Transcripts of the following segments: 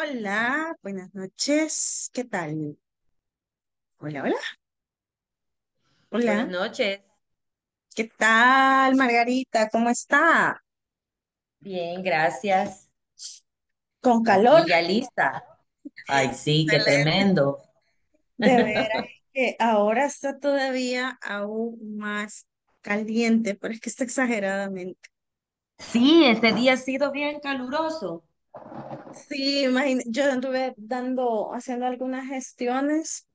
Hola, buenas noches. ¿Qué tal? Hola, hola. Hola. Buenas noches. ¿Qué tal, Margarita? ¿Cómo está? Bien, gracias. Con calor. Ya lista. Ay, sí, qué tremendo. De veras que ahora está todavía aún más caliente, pero es que está exageradamente. Sí, este día ha sido bien caluroso. Sí, yo anduve dando, haciendo algunas gestiones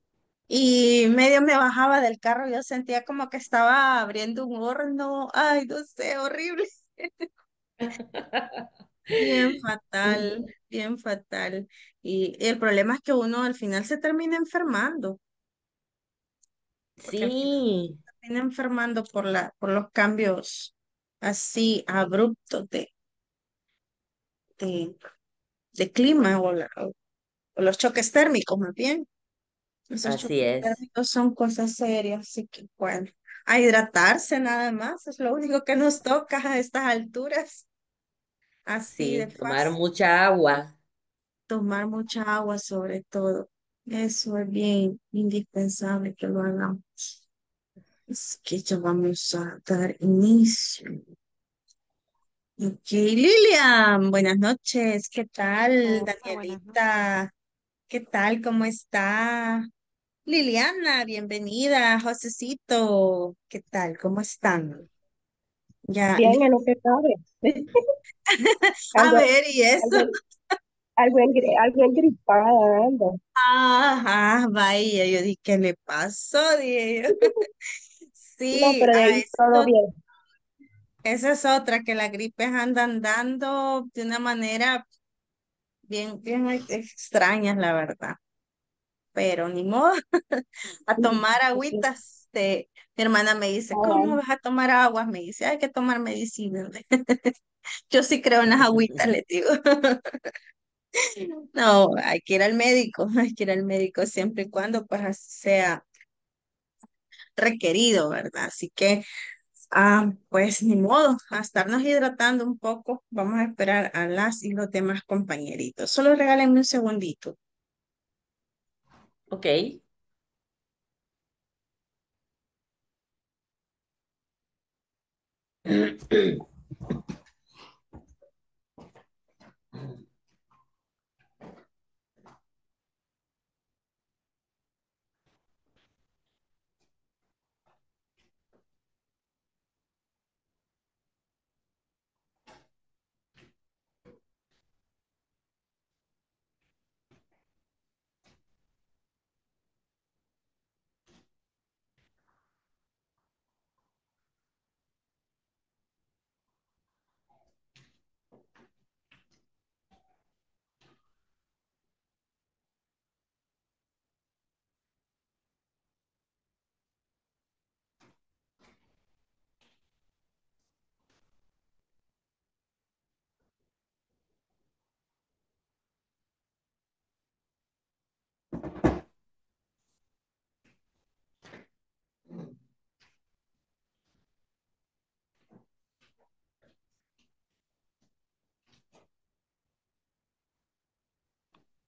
y medio me bajaba del carro, yo sentía como que estaba abriendo un horno, ay, no sé, horrible. Bien fatal, bien fatal. Y el problema es que uno al final se termina enfermando, Sí, se termina enfermando por la, por los cambios así abruptos de, de, clima o, los choques térmicos, más bien. así choques térmicos son cosas serias, así que bueno, a hidratarse nada más, es lo único que nos toca a estas alturas. Así tomar mucha agua. Tomar mucha agua sobre todo. Eso es bien indispensable que lo hagamos. Es que ya vamos a dar inicio. Ok, Lilian, buenas noches. ¿Qué tal, Danielita? ¿Qué tal? ¿Cómo está? Liliana, bienvenida. Josecito, ¿qué tal? ¿Cómo están? Ya, Bien, a lo que ¿Sabes a ver, ¿y eso? ¿Alguien gripada, Ah Ajá, vaya, yo dije, ¿qué le pasó? Sí, pero ahí todo bien. Esa es otra, que las gripes andan dando de una manera bien, bien la verdad. Pero ni modo, a tomar agüitas. Este, mi hermana me dice, ¿cómo vas a tomar aguas? Me dice, hay que tomar medicina. Yo sí creo en las agüitas, le digo. No, hay que ir al médico, hay que ir al médico siempre y cuando pues, sea requerido, ¿verdad? Así que Ah, pues ni modo, a estarnos hidratando un poco, vamos a esperar a las y los demás compañeritos. Solo regálenme un segundito. Ok. Eh, eh,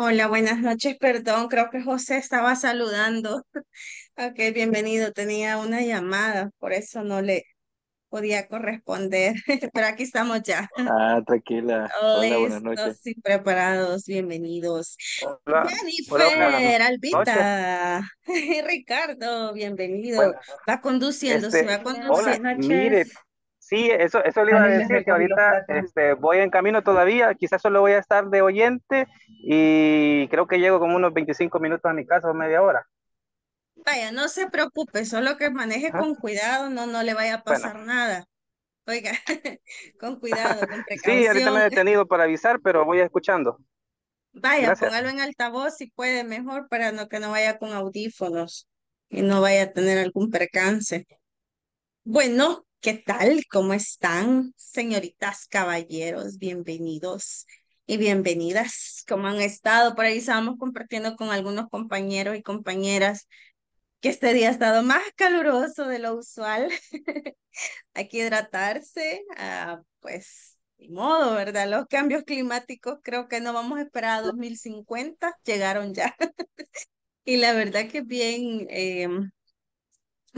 Hola, buenas noches. Perdón, creo que José estaba saludando. Ok, bienvenido. Tenía una llamada, por eso no le podía corresponder, pero aquí estamos ya. Ah, tranquila. Oh, hola, buenas noches. preparados, bienvenidos. Hola. Jennifer, hola, Albita, Ricardo, bienvenido. va conduciendo, se va este, conduciendo. Hola, noches. Sí, eso, eso le iba a decir, que ahorita este, voy en camino todavía, quizás solo voy a estar de oyente y creo que llego como unos 25 minutos a mi casa o media hora. Vaya, no se preocupe, solo que maneje con cuidado, no, no le vaya a pasar nada. Oiga, con cuidado, con precaución. Sí, ahorita me he detenido para avisar, pero voy escuchando. Vaya, póngalo en altavoz si puede mejor para no que no vaya con audífonos y no vaya a tener algún percance. Bueno, ¿Qué tal? ¿Cómo están, señoritas, caballeros? Bienvenidos y bienvenidas. ¿Cómo han estado? Por ahí estábamos compartiendo con algunos compañeros y compañeras que este día ha estado más caluroso de lo usual. Hay que hidratarse, ah, pues, de modo, ¿verdad? Los cambios climáticos creo que no vamos a esperar a 2050, llegaron ya. y la verdad que bien... Em,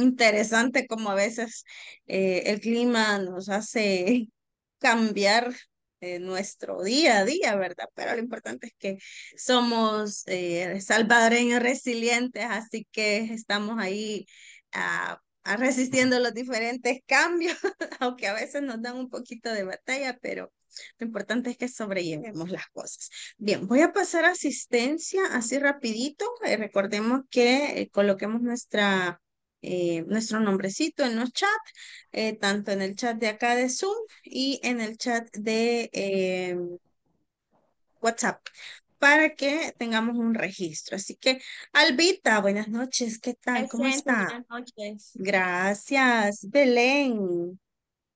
interesante como a veces eh, el clima nos hace cambiar eh, nuestro día a día, ¿verdad? Pero lo importante es que somos eh, salvadoreños resilientes, así que estamos ahí a ah, ah, resistiendo los diferentes cambios, aunque a veces nos dan un poquito de batalla, pero lo importante es que sobrellevemos las cosas. Bien, voy a pasar a asistencia así rapidito. Eh, recordemos que eh, coloquemos nuestra eh, nuestro nombrecito en los chats, eh, tanto en el chat de acá de Zoom y en el chat de eh, WhatsApp para que tengamos un registro. Así que, Albita, buenas noches, ¿qué tal? ¿Cómo está? Buenas noches. Gracias. Belén.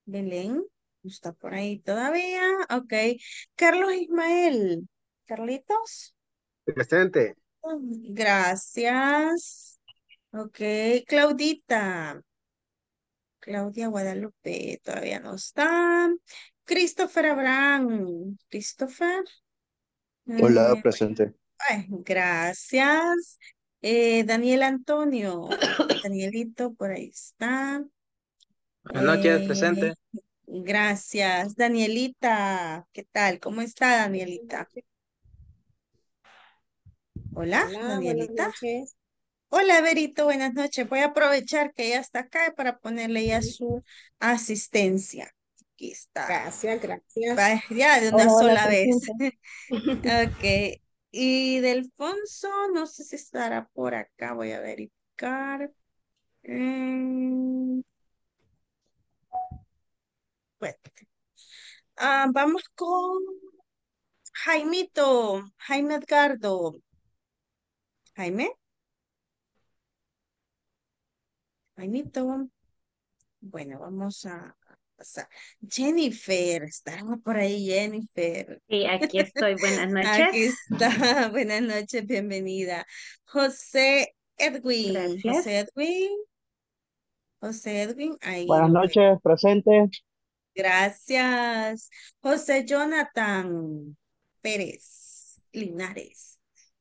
Belén, está por ahí todavía. Ok. Carlos Ismael. Carlitos. Presente. Gracias. Ok, Claudita. Claudia Guadalupe todavía no está. Christopher Abraham. Christopher. Hola, eh, presente. gracias. Eh, Daniel Antonio. Danielito, por ahí está. Buenas noches, eh, presente. Gracias. Danielita, ¿qué tal? ¿Cómo está Danielita? Hola, Danielita. Hola, Berito, buenas noches. Voy a aprovechar que ella está acá para ponerle ya su asistencia. Aquí está. Gracias, gracias. Ya de una sola vez. ok. Y Delfonso, no sé si estará por acá. Voy a verificar. Mm. Bueno. Ah, vamos con Jaimito, Jaime Edgardo. Jaime. Bueno, vamos a pasar. Jennifer, estamos por ahí, Jennifer. Sí, aquí estoy. Buenas noches. Aquí está. Buenas noches, bienvenida. José Edwin. José Edwin. José Edwin, ahí. Buenas noches, presente. Gracias. José Jonathan Pérez Linares.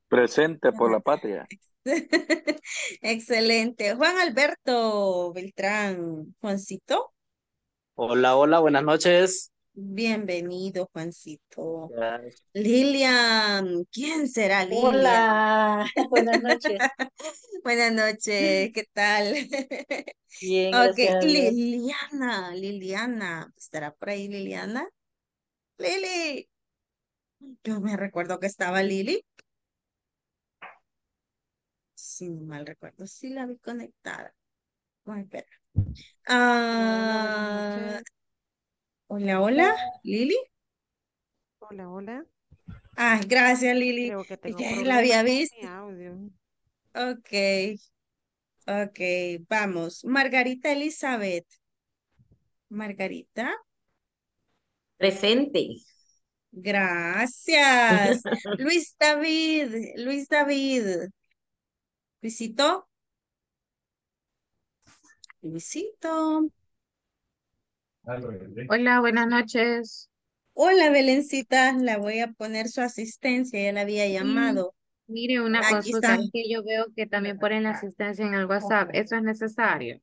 Presente por la patria. Excelente. Juan Alberto Beltrán, Juancito. Hola, hola, buenas noches. Bienvenido, Juancito. Lilian, ¿quién será Lilian? Hola, buenas noches. buenas noches, ¿qué tal? Liliana, Liliana, ¿estará por ahí Liliana? Lili. Yo me recuerdo que estaba Lili si mal recuerdo, sí la vi conectada. Vamos a ah, hola, hola, Lili. Hola, hola. Ah, gracias, Lili. la había visto. Ok. Ok, vamos. Margarita Elizabeth. Margarita. Presente. Gracias. Luis David, Luis David. Visito. Visito. Hola, buenas noches. Hola, Belencita. La voy a poner su asistencia. Ya la había llamado. mire, una cosa que yo veo que también ponen asistencia en el WhatsApp. ¿Eso es necesario?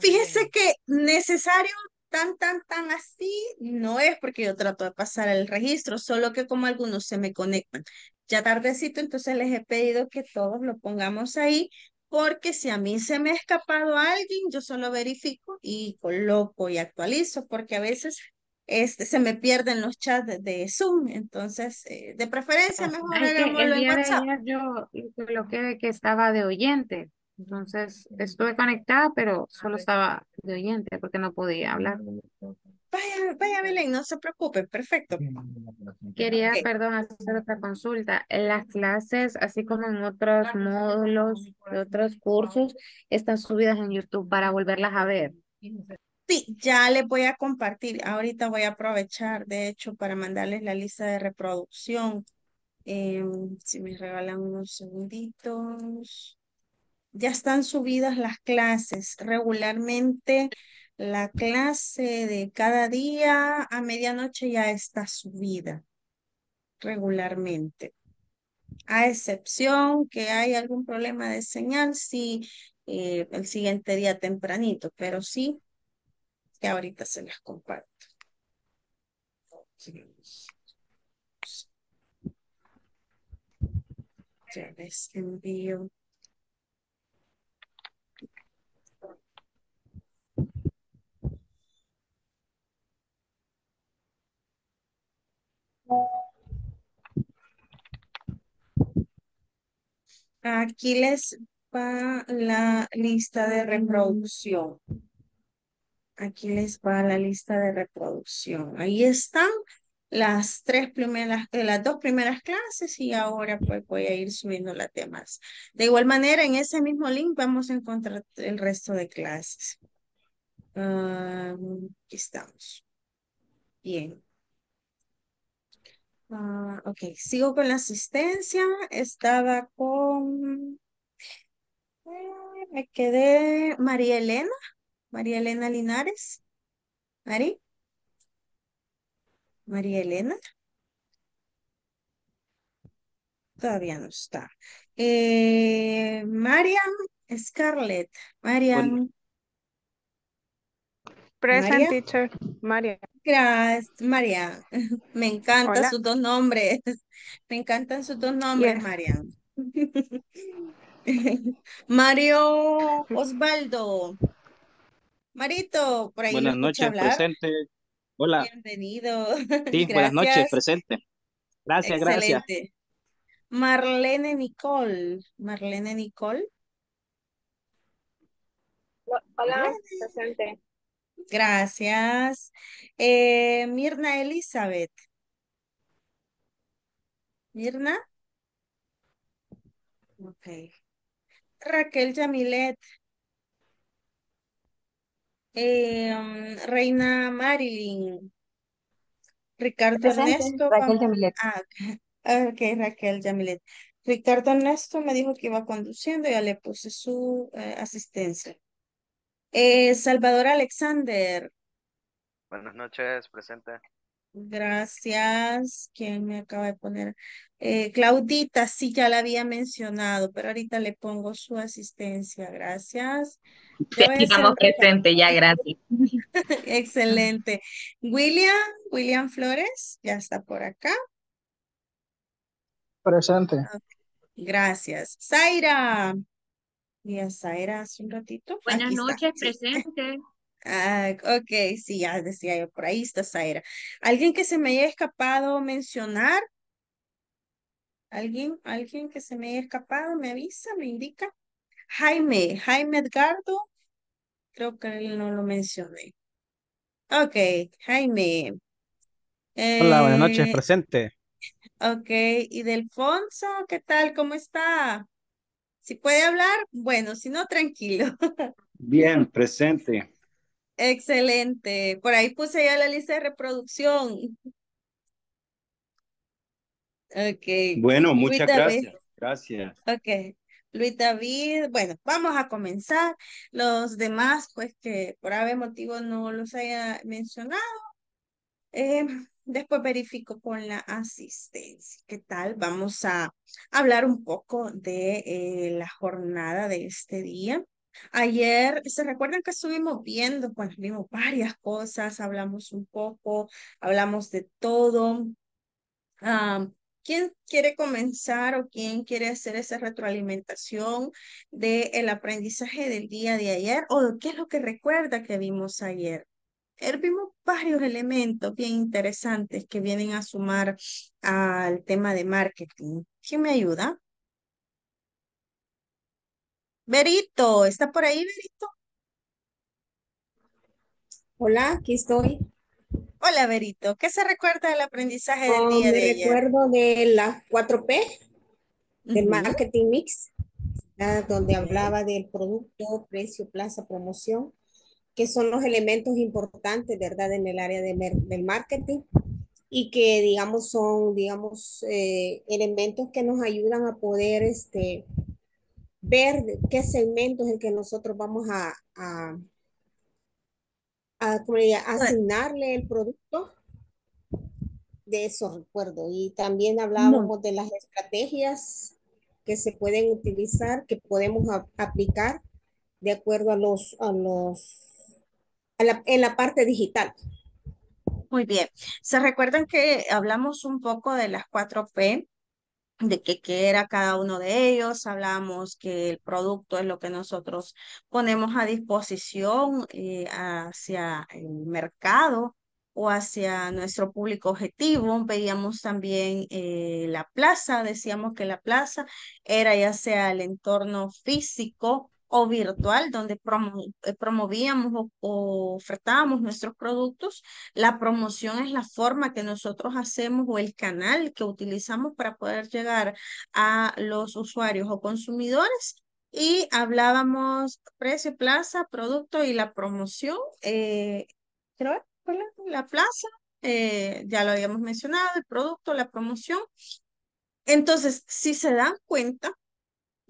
Fíjese que necesario tan, tan, tan así no es porque yo trato de pasar el registro, solo que como algunos se me conectan ya tardecito, entonces les he pedido que todos lo pongamos ahí, porque si a mí se me ha escapado alguien, yo solo verifico y coloco y actualizo, porque a veces este, se me pierden los chats de, Zoom, entonces eh, de preferencia ah, mejor en WhatsApp. yo coloqué que estaba de oyente, entonces estuve conectada, pero solo estaba de oyente porque no podía hablar. Vaya, vaya Belén, no se preocupe, perfecto. Quería, perdón, hacer otra consulta. Las clases, así como en otros módulos, de otros cursos, están subidas en YouTube para volverlas a ver. Sí, ya les voy a compartir. Ahorita voy a aprovechar, de hecho, para mandarles la lista de reproducción. Em, si me regalan unos segunditos. Ya están subidas las clases. Regularmente la clase de cada día a medianoche ya está subida regularmente. A excepción que hay algún problema de señal, sí, eh, el siguiente día tempranito, pero sí, que ahorita se las comparto. Ya les envío. Aquí les va la lista de reproducción. Aquí les va la lista de reproducción. Ahí están las tres primeras, eh, las dos primeras clases y ahora pues voy a ir subiendo las demás. De igual manera, en ese mismo link vamos a encontrar el resto de clases. Ah, aquí estamos. Bien. Ah, ok, sigo con la asistencia. Estaba con... Eh, me quedé María Elena. María Elena Linares. Mari. María Elena. Todavía no está. Eh, Scarlett. Marian. Present teacher. Gracias, María. Me encantan sus dos nombres. Me encantan sus dos nombres, María. Mario Osvaldo. Marito, por ahí. Buenas noches, presente. Hola. Bienvenido. Sí, buenas noches, presente. Gracias, gracias. Marlene Nicole. Marlene Nicole. Hola, presente. Gracias. Eh, Mirna Elizabeth. Mirna. Ok. Raquel Yamilet. Em, Reina Marilyn. Ricardo Ernesto. Raquel ah, Raquel Yamilet. Ricardo Ernesto me dijo que iba conduciendo, ya le puse su eh, asistencia. Eh, Salvador Alexander. Buenas noches, presente. Gracias. ¿Quién me acaba de poner? Eh, Claudita, sí, ya la había mencionado, pero ahorita le pongo su asistencia. Gracias. estamos presentes, ya, gracias. Excelente. William, William Flores, ya está por acá. Presente. Gracias. Zaira. Ya Zaira hace un ratito. Buenas noches, presente. ok, sí, ya decía yo, por ahí está Zaira. ¿Alguien que se me haya escapado mencionar? ¿Alguien, alguien que se me haya escapado? ¿Me avisa? ¿Me indica? Jaime, Jaime Edgardo. Creo que él no lo mencioné. Ok, Jaime. Hola, buenas noches, eh, presente. Ok, y Delfonso, ¿qué tal? ¿Cómo está? Si puede hablar, bueno, si no, tranquilo. Bien, presente. Excelente. Por ahí puse ya la lista de reproducción. Ok. Bueno, muchas gracias. Gracias. Ok. Luis David, bueno, vamos a comenzar. Los demás, pues que por algún motivo no los haya mencionado, Em, después verifico con la asistencia. ¿Qué tal? Vamos a hablar un poco de eh, la jornada de este día. Ayer, ¿se recuerdan que estuvimos viendo? Pues vimos varias cosas, hablamos un poco, hablamos de todo. ¿Quién quiere comenzar o quién quiere hacer esa retroalimentación del aprendizaje del día de ayer o qué es lo que recuerda que vimos ayer? vimos varios elementos bien interesantes que vienen a sumar al tema de marketing. ¿Quién me ayuda? Berito, ¿está por ahí, Berito? Hola, aquí estoy. Hola, Berito. ¿Qué se recuerda del aprendizaje del ah, día me recuerdo de la 4P, del marketing mix, donde hablaba del producto, precio, plaza, promoción que son los elementos importantes, ¿verdad?, en el área de, del marketing y que, digamos, son, digamos, eh, elementos que nos ayudan a poder este, ver qué segmentos es que nosotros vamos a, a, asignarle el producto. De eso recuerdo. Y también hablábamos de las estrategias que se pueden utilizar, que podemos aplicar de acuerdo a los, a los en la, parte digital. Muy bien. ¿Se recuerdan que hablamos un poco de las cuatro p de qué era cada uno de ellos, hablamos que el producto es lo que nosotros ponemos a disposición eh, hacia el mercado o hacia nuestro público objetivo. Veíamos también eh, la plaza, decíamos que la plaza era ya sea el entorno físico o virtual, donde eh, promovíamos o, ofertábamos nuestros productos. La promoción es la forma que nosotros hacemos o el canal que utilizamos para poder llegar a los usuarios o consumidores. Y hablábamos precio, plaza, producto y la promoción. Eh, creo que la plaza, eh, ya lo habíamos mencionado, el producto, la promoción. Entonces, si se dan cuenta,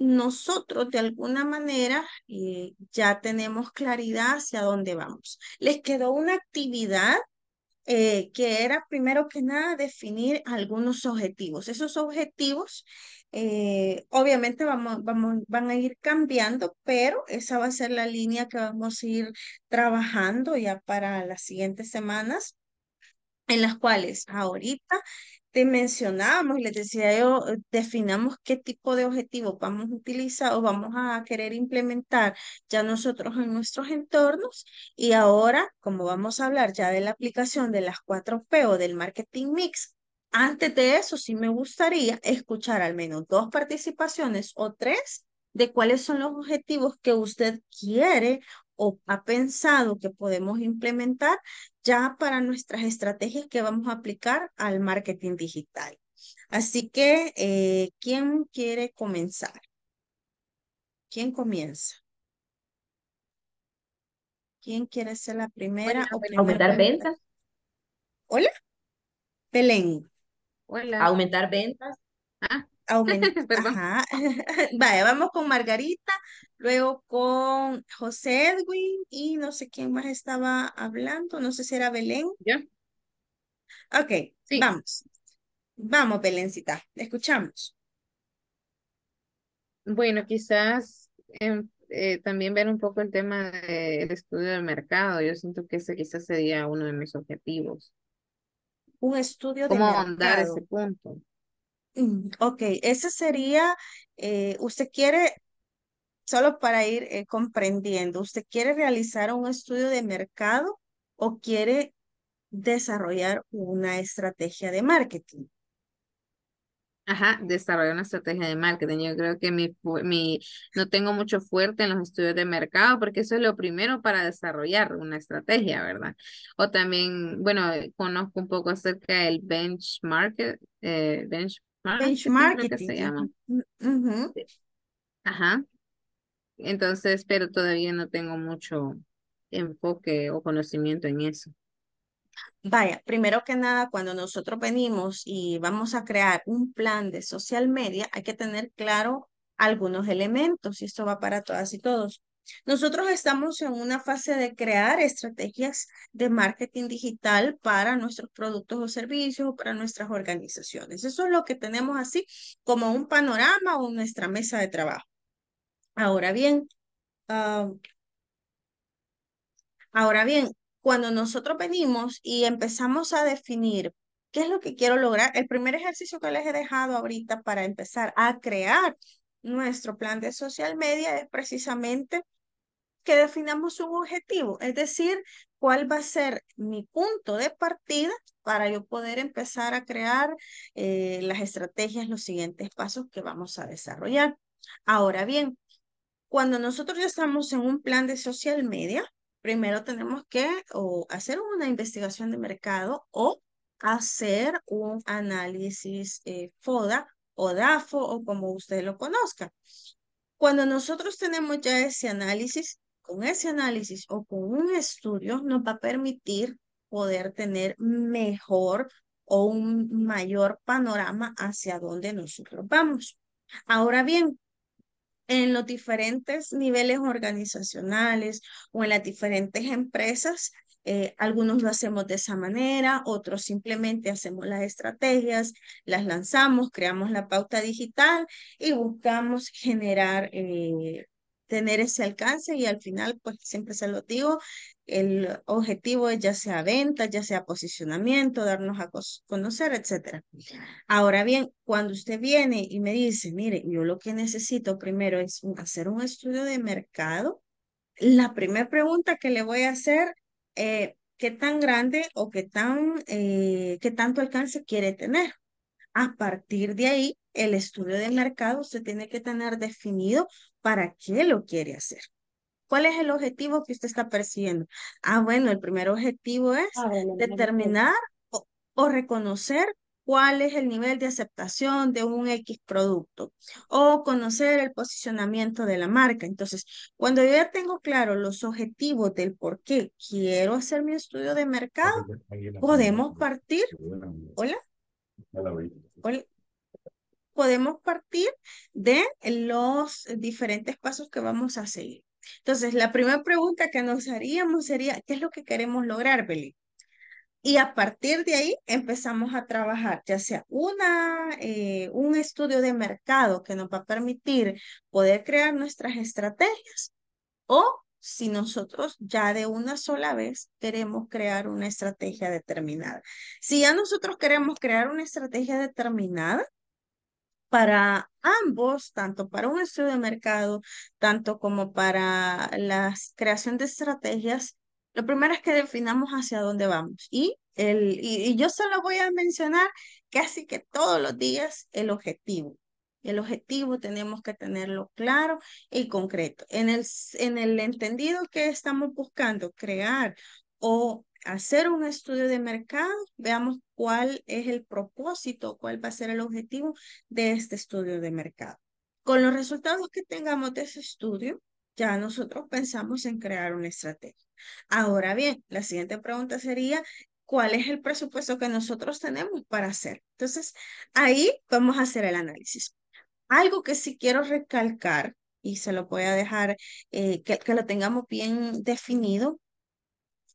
nosotros de alguna manera eh, ya tenemos claridad hacia dónde vamos. Les quedó una actividad eh, que era primero que nada definir algunos objetivos. Esos objetivos eh, obviamente vamos, vamos, van a ir cambiando, pero esa va a ser la línea que vamos a ir trabajando ya para las siguientes semanas en las cuales ahorita te mencionábamos, les decía yo, eh, definamos qué tipo de objetivos vamos a utilizar o vamos a querer implementar ya nosotros en nuestros entornos. Y ahora, como vamos a hablar ya de la aplicación de las cuatro p o del marketing mix, antes de eso sí me gustaría escuchar al menos dos participaciones o tres de cuáles son los objetivos que usted quiere o ha pensado que podemos implementar ya para nuestras estrategias que vamos a aplicar al marketing digital. Así que, eh, ¿quién quiere comenzar? ¿Quién comienza? ¿Quién quiere ser la primera? ¿Aumentar ventas? ¿Hola? Belén. Hola. ¿Aumentar ventas? Ah. Vaya, vamos con Margarita, luego con José Edwin y no sé quién más estaba hablando, no sé si era Belén. Ya. Ok, vamos. Vamos, Belencita, escuchamos. Bueno, quizás em, eh, también ver un poco el tema del estudio de mercado. Yo siento que ese quizás sería uno de mis objetivos. Un estudio de ¿Cómo mercado. ese punto? Mm, ok, ese sería, eh, usted quiere, solo para ir eh, comprendiendo, ¿usted quiere realizar un estudio de mercado o quiere desarrollar una estrategia de marketing? Ajá, desarrollar una estrategia de marketing. Yo creo que mi, mi, no tengo mucho fuerte en los estudios de mercado porque eso es lo primero para desarrollar una estrategia, ¿verdad? O también, bueno, conozco un poco acerca del benchmark, eh, bench Ah, benchmarking. Ajá. Entonces, pero todavía no tengo mucho enfoque o conocimiento en eso. Vaya, primero que nada, cuando nosotros venimos y vamos a crear un plan de social media, hay que tener claro algunos elementos y esto va para todas y todos. Nosotros estamos en una fase de crear estrategias de marketing digital para nuestros productos o servicios o para nuestras organizaciones. Eso es lo que tenemos así como un panorama o nuestra mesa de trabajo. Ahora bien, ah, ahora bien, cuando nosotros venimos y empezamos a definir qué es lo que quiero lograr, el primer ejercicio que les he dejado ahorita para empezar a crear nuestro plan de social media es precisamente que definamos un objetivo, es decir, cuál va a ser mi punto de partida para yo poder empezar a crear eh, las estrategias, los siguientes pasos que vamos a desarrollar. Ahora bien, cuando nosotros ya estamos en un plan de social media, primero tenemos que o hacer una investigación de mercado o hacer un análisis eh, FODA o DAFO o como usted lo conozca. Cuando nosotros tenemos ya ese análisis, con ese análisis o con un estudio nos va a permitir poder tener mejor o un mayor panorama hacia dónde nosotros vamos. Ahora bien, en los diferentes niveles organizacionales o en las diferentes empresas, eh, algunos lo hacemos de esa manera, otros simplemente hacemos las estrategias, las lanzamos, creamos la pauta digital y buscamos generar eh, tener ese alcance y al final, pues siempre se lo digo, el objetivo es ya sea venta, ya sea posicionamiento, darnos a conocer, etcétera. Ahora bien, cuando usted viene y me dice, mire, yo lo que necesito primero es hacer un estudio de mercado, la primera pregunta que le voy a hacer, eh, ¿qué tan grande o qué, tan, eh, qué tanto alcance quiere tener? A partir de ahí, el estudio de mercado se tiene que tener definido ¿Para qué lo quiere hacer? ¿Cuál es el objetivo que usted está persiguiendo? Ah, bueno, el primer objetivo es ah, determinar o, reconocer cuál es el nivel de aceptación de un X producto o conocer el posicionamiento de la marca. Entonces, cuando yo ya tengo claro los objetivos del por qué quiero hacer mi estudio de mercado, podemos partir. Hola. Hola podemos partir de los diferentes pasos que vamos a seguir. Entonces, la primera pregunta que nos haríamos sería, ¿qué es lo que queremos lograr, Beli? Y a partir de ahí empezamos a trabajar, ya sea una, eh, un estudio de mercado que nos va a permitir poder crear nuestras estrategias o si nosotros ya de una sola vez queremos crear una estrategia determinada. Si ya nosotros queremos crear una estrategia determinada, para ambos, tanto para un estudio de mercado, tanto como para la creación de estrategias, lo primero es que definamos hacia dónde vamos. Y, el, y, yo solo voy a mencionar casi que todos los días el objetivo. El objetivo tenemos que tenerlo claro y concreto. En el, en el entendido que estamos buscando crear o hacer un estudio de mercado, veamos cuál es el propósito, cuál va a ser el objetivo de este estudio de mercado. Con los resultados que tengamos de ese estudio, ya nosotros pensamos en crear una estrategia. Ahora bien, la siguiente pregunta sería, ¿cuál es el presupuesto que nosotros tenemos para hacer? Entonces, ahí vamos a hacer el análisis. Algo que sí quiero recalcar, y se lo voy a dejar eh, que lo tengamos bien definido,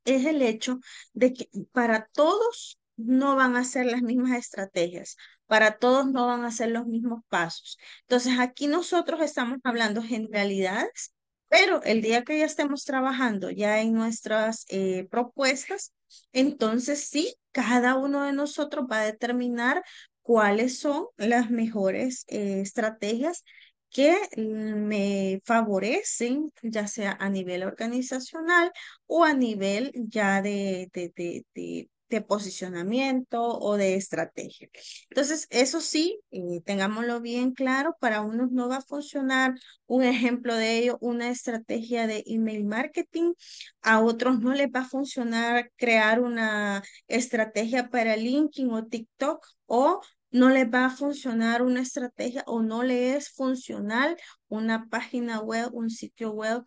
es el hecho de que para todos no van a ser las mismas estrategias, para todos no van a ser los mismos pasos. Entonces, aquí nosotros estamos hablando generalidades, pero el día que ya estemos trabajando ya en nuestras eh, propuestas, entonces sí, cada uno de nosotros va a determinar cuáles son las mejores eh, estrategias que me favorecen, ya sea a nivel organizacional o a nivel ya de, de, posicionamiento o de estrategia. Entonces, eso sí, eh, tengámoslo bien claro, para unos no va a funcionar un ejemplo de ello, una estrategia de email marketing, a otros no les va a funcionar crear una estrategia para LinkedIn o TikTok o no le va a funcionar una estrategia o no le es funcional una página web, un sitio web,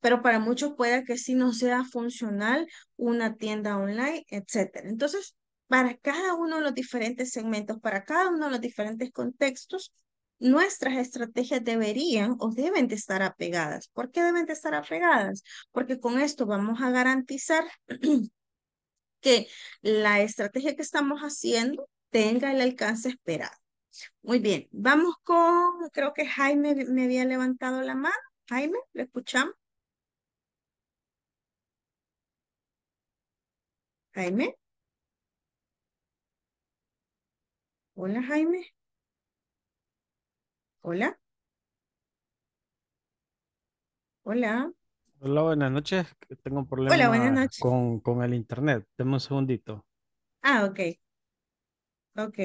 pero para muchos puede que sí no sea funcional una tienda online, etc. Entonces, para cada uno de los diferentes segmentos, para cada uno de los diferentes contextos, nuestras estrategias deberían o deben de estar apegadas. ¿Por qué deben de estar apegadas? Porque con esto vamos a garantizar que la estrategia que estamos haciendo tenga el alcance esperado. Muy bien, vamos con, creo que Jaime me había levantado la mano. Jaime, ¿lo escuchamos? Jaime. Hola, Jaime. Hola. Hola. Hola, buenas noches. Tengo un problema Con, con el internet. Deme un segundito. Ah, ok. Ok.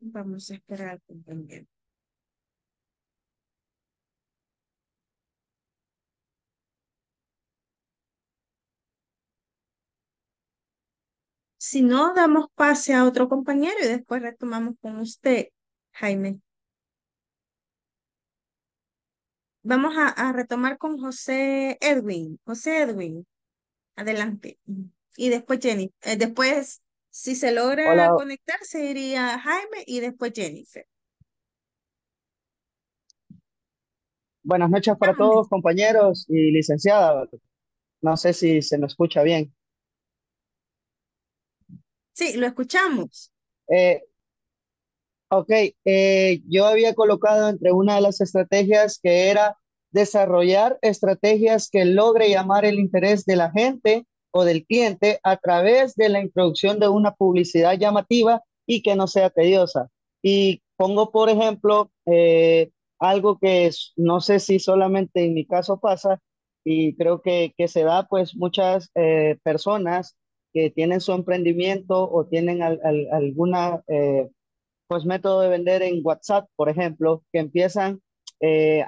Vamos a esperar también. Si no, damos pase a otro compañero y después retomamos con usted, Jaime. Vamos a, retomar con José Edwin. José Edwin, adelante. Y después Jenny, eh, después si se logra conectar, sería Jaime y después Jennifer. Buenas noches para todos, compañeros y licenciada. No sé si se me escucha bien. Sí, lo escuchamos. Eh, okay, ok, eh, yo había colocado entre una de las estrategias que era desarrollar estrategias que logre llamar el interés de la gente o del cliente a través de la introducción de una publicidad llamativa y que no sea tediosa. Y pongo, por ejemplo, eh, algo que no sé si solamente en mi caso pasa, y creo que, que se da, pues muchas eh, personas que tienen su emprendimiento o tienen alguna, eh, pues método de vender en WhatsApp, por ejemplo, que empiezan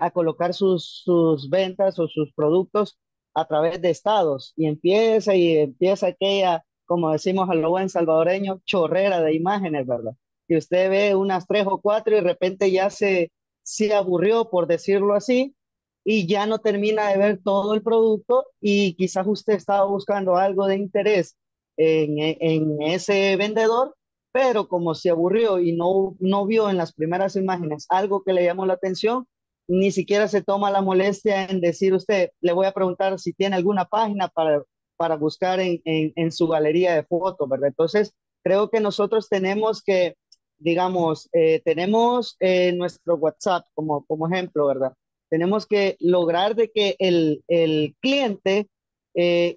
a colocar sus, sus ventas o sus productos a través de estados y empieza y empieza aquella, como decimos a lo buen salvadoreño, chorrera de imágenes, ¿verdad? Que usted ve unas tres o cuatro y de repente ya se, se aburrió, por decirlo así, y ya no termina de ver todo el producto y quizás usted estaba buscando algo de interés en, en ese vendedor, pero como se aburrió y no, no vio en las primeras imágenes algo que le llamó la atención, ni siquiera se toma la molestia en decir usted, le voy a preguntar si tiene alguna página para, para buscar en, en, su galería de fotos, ¿verdad? Entonces, creo que nosotros tenemos que, digamos, eh, tenemos eh, nuestro WhatsApp como, como ejemplo, ¿verdad? Tenemos que lograr de que el, el cliente eh,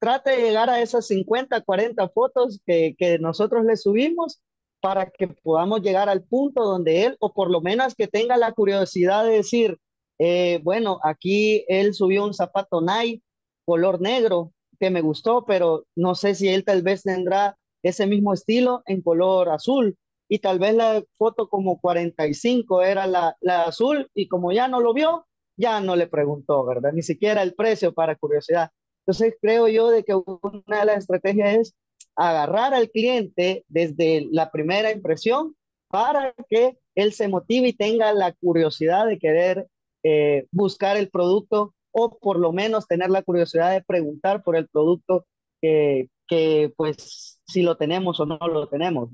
trate de llegar a esas 50, 40 fotos que, que nosotros le subimos para que podamos llegar al punto donde él, o por lo menos que tenga la curiosidad de decir, eh, bueno, aquí él subió un zapato Nike color negro que me gustó, pero no sé si él tal vez tendrá ese mismo estilo en color azul. Y tal vez la foto como 45 era la, la azul y como ya no lo vio, ya no le preguntó, ¿verdad? Ni siquiera el precio para curiosidad. Entonces creo yo de que una de las estrategias es agarrar al cliente desde la primera impresión para que él se motive y tenga la curiosidad de querer eh, buscar el producto o por lo menos tener la curiosidad de preguntar por el producto que, que pues si lo tenemos o no lo tenemos,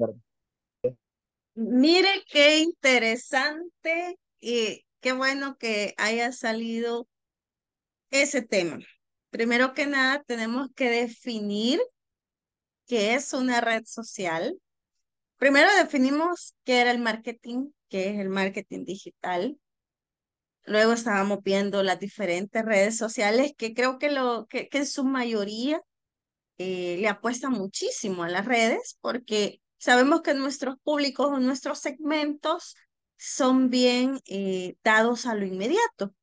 Mire qué interesante y qué bueno que haya salido ese tema. Primero que nada, tenemos que definir qué es una red social. Primero definimos qué era el marketing, qué es el marketing digital. Luego estábamos viendo las diferentes redes sociales que creo que, lo, que, en su mayoría eh, le apuesta muchísimo a las redes porque sabemos que nuestros públicos o nuestros segmentos son bien eh, dados a lo inmediato.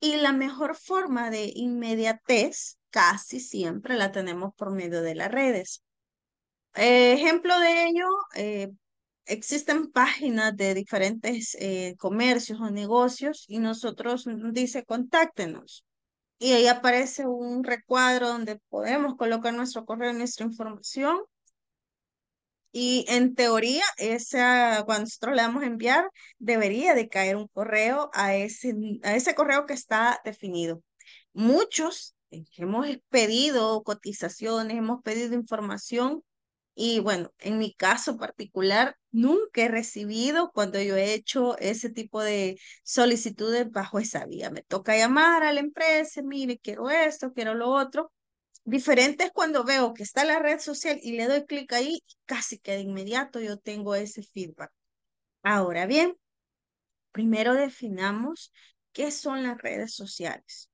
Y la mejor forma de inmediatez casi siempre la tenemos por medio de las redes. Eh, ejemplo de ello, eh, existen páginas de diferentes eh, comercios o negocios y nosotros mm, dice contáctenos. Y ahí aparece un recuadro donde podemos colocar nuestro correo, nuestra información. Y en teoría, esa, cuando nosotros le damos a enviar, debería de caer un correo a ese, a ese correo que está definido. Muchos hemos pedido cotizaciones, hemos pedido información y bueno, en mi caso particular, nunca he recibido cuando yo he hecho ese tipo de solicitudes bajo esa vía. Me toca llamar a la empresa, mire, quiero esto, quiero lo otro. Diferente es cuando veo que está la red social y le doy clic ahí, casi que de inmediato yo tengo ese feedback. Ahora bien, primero definamos qué son las redes sociales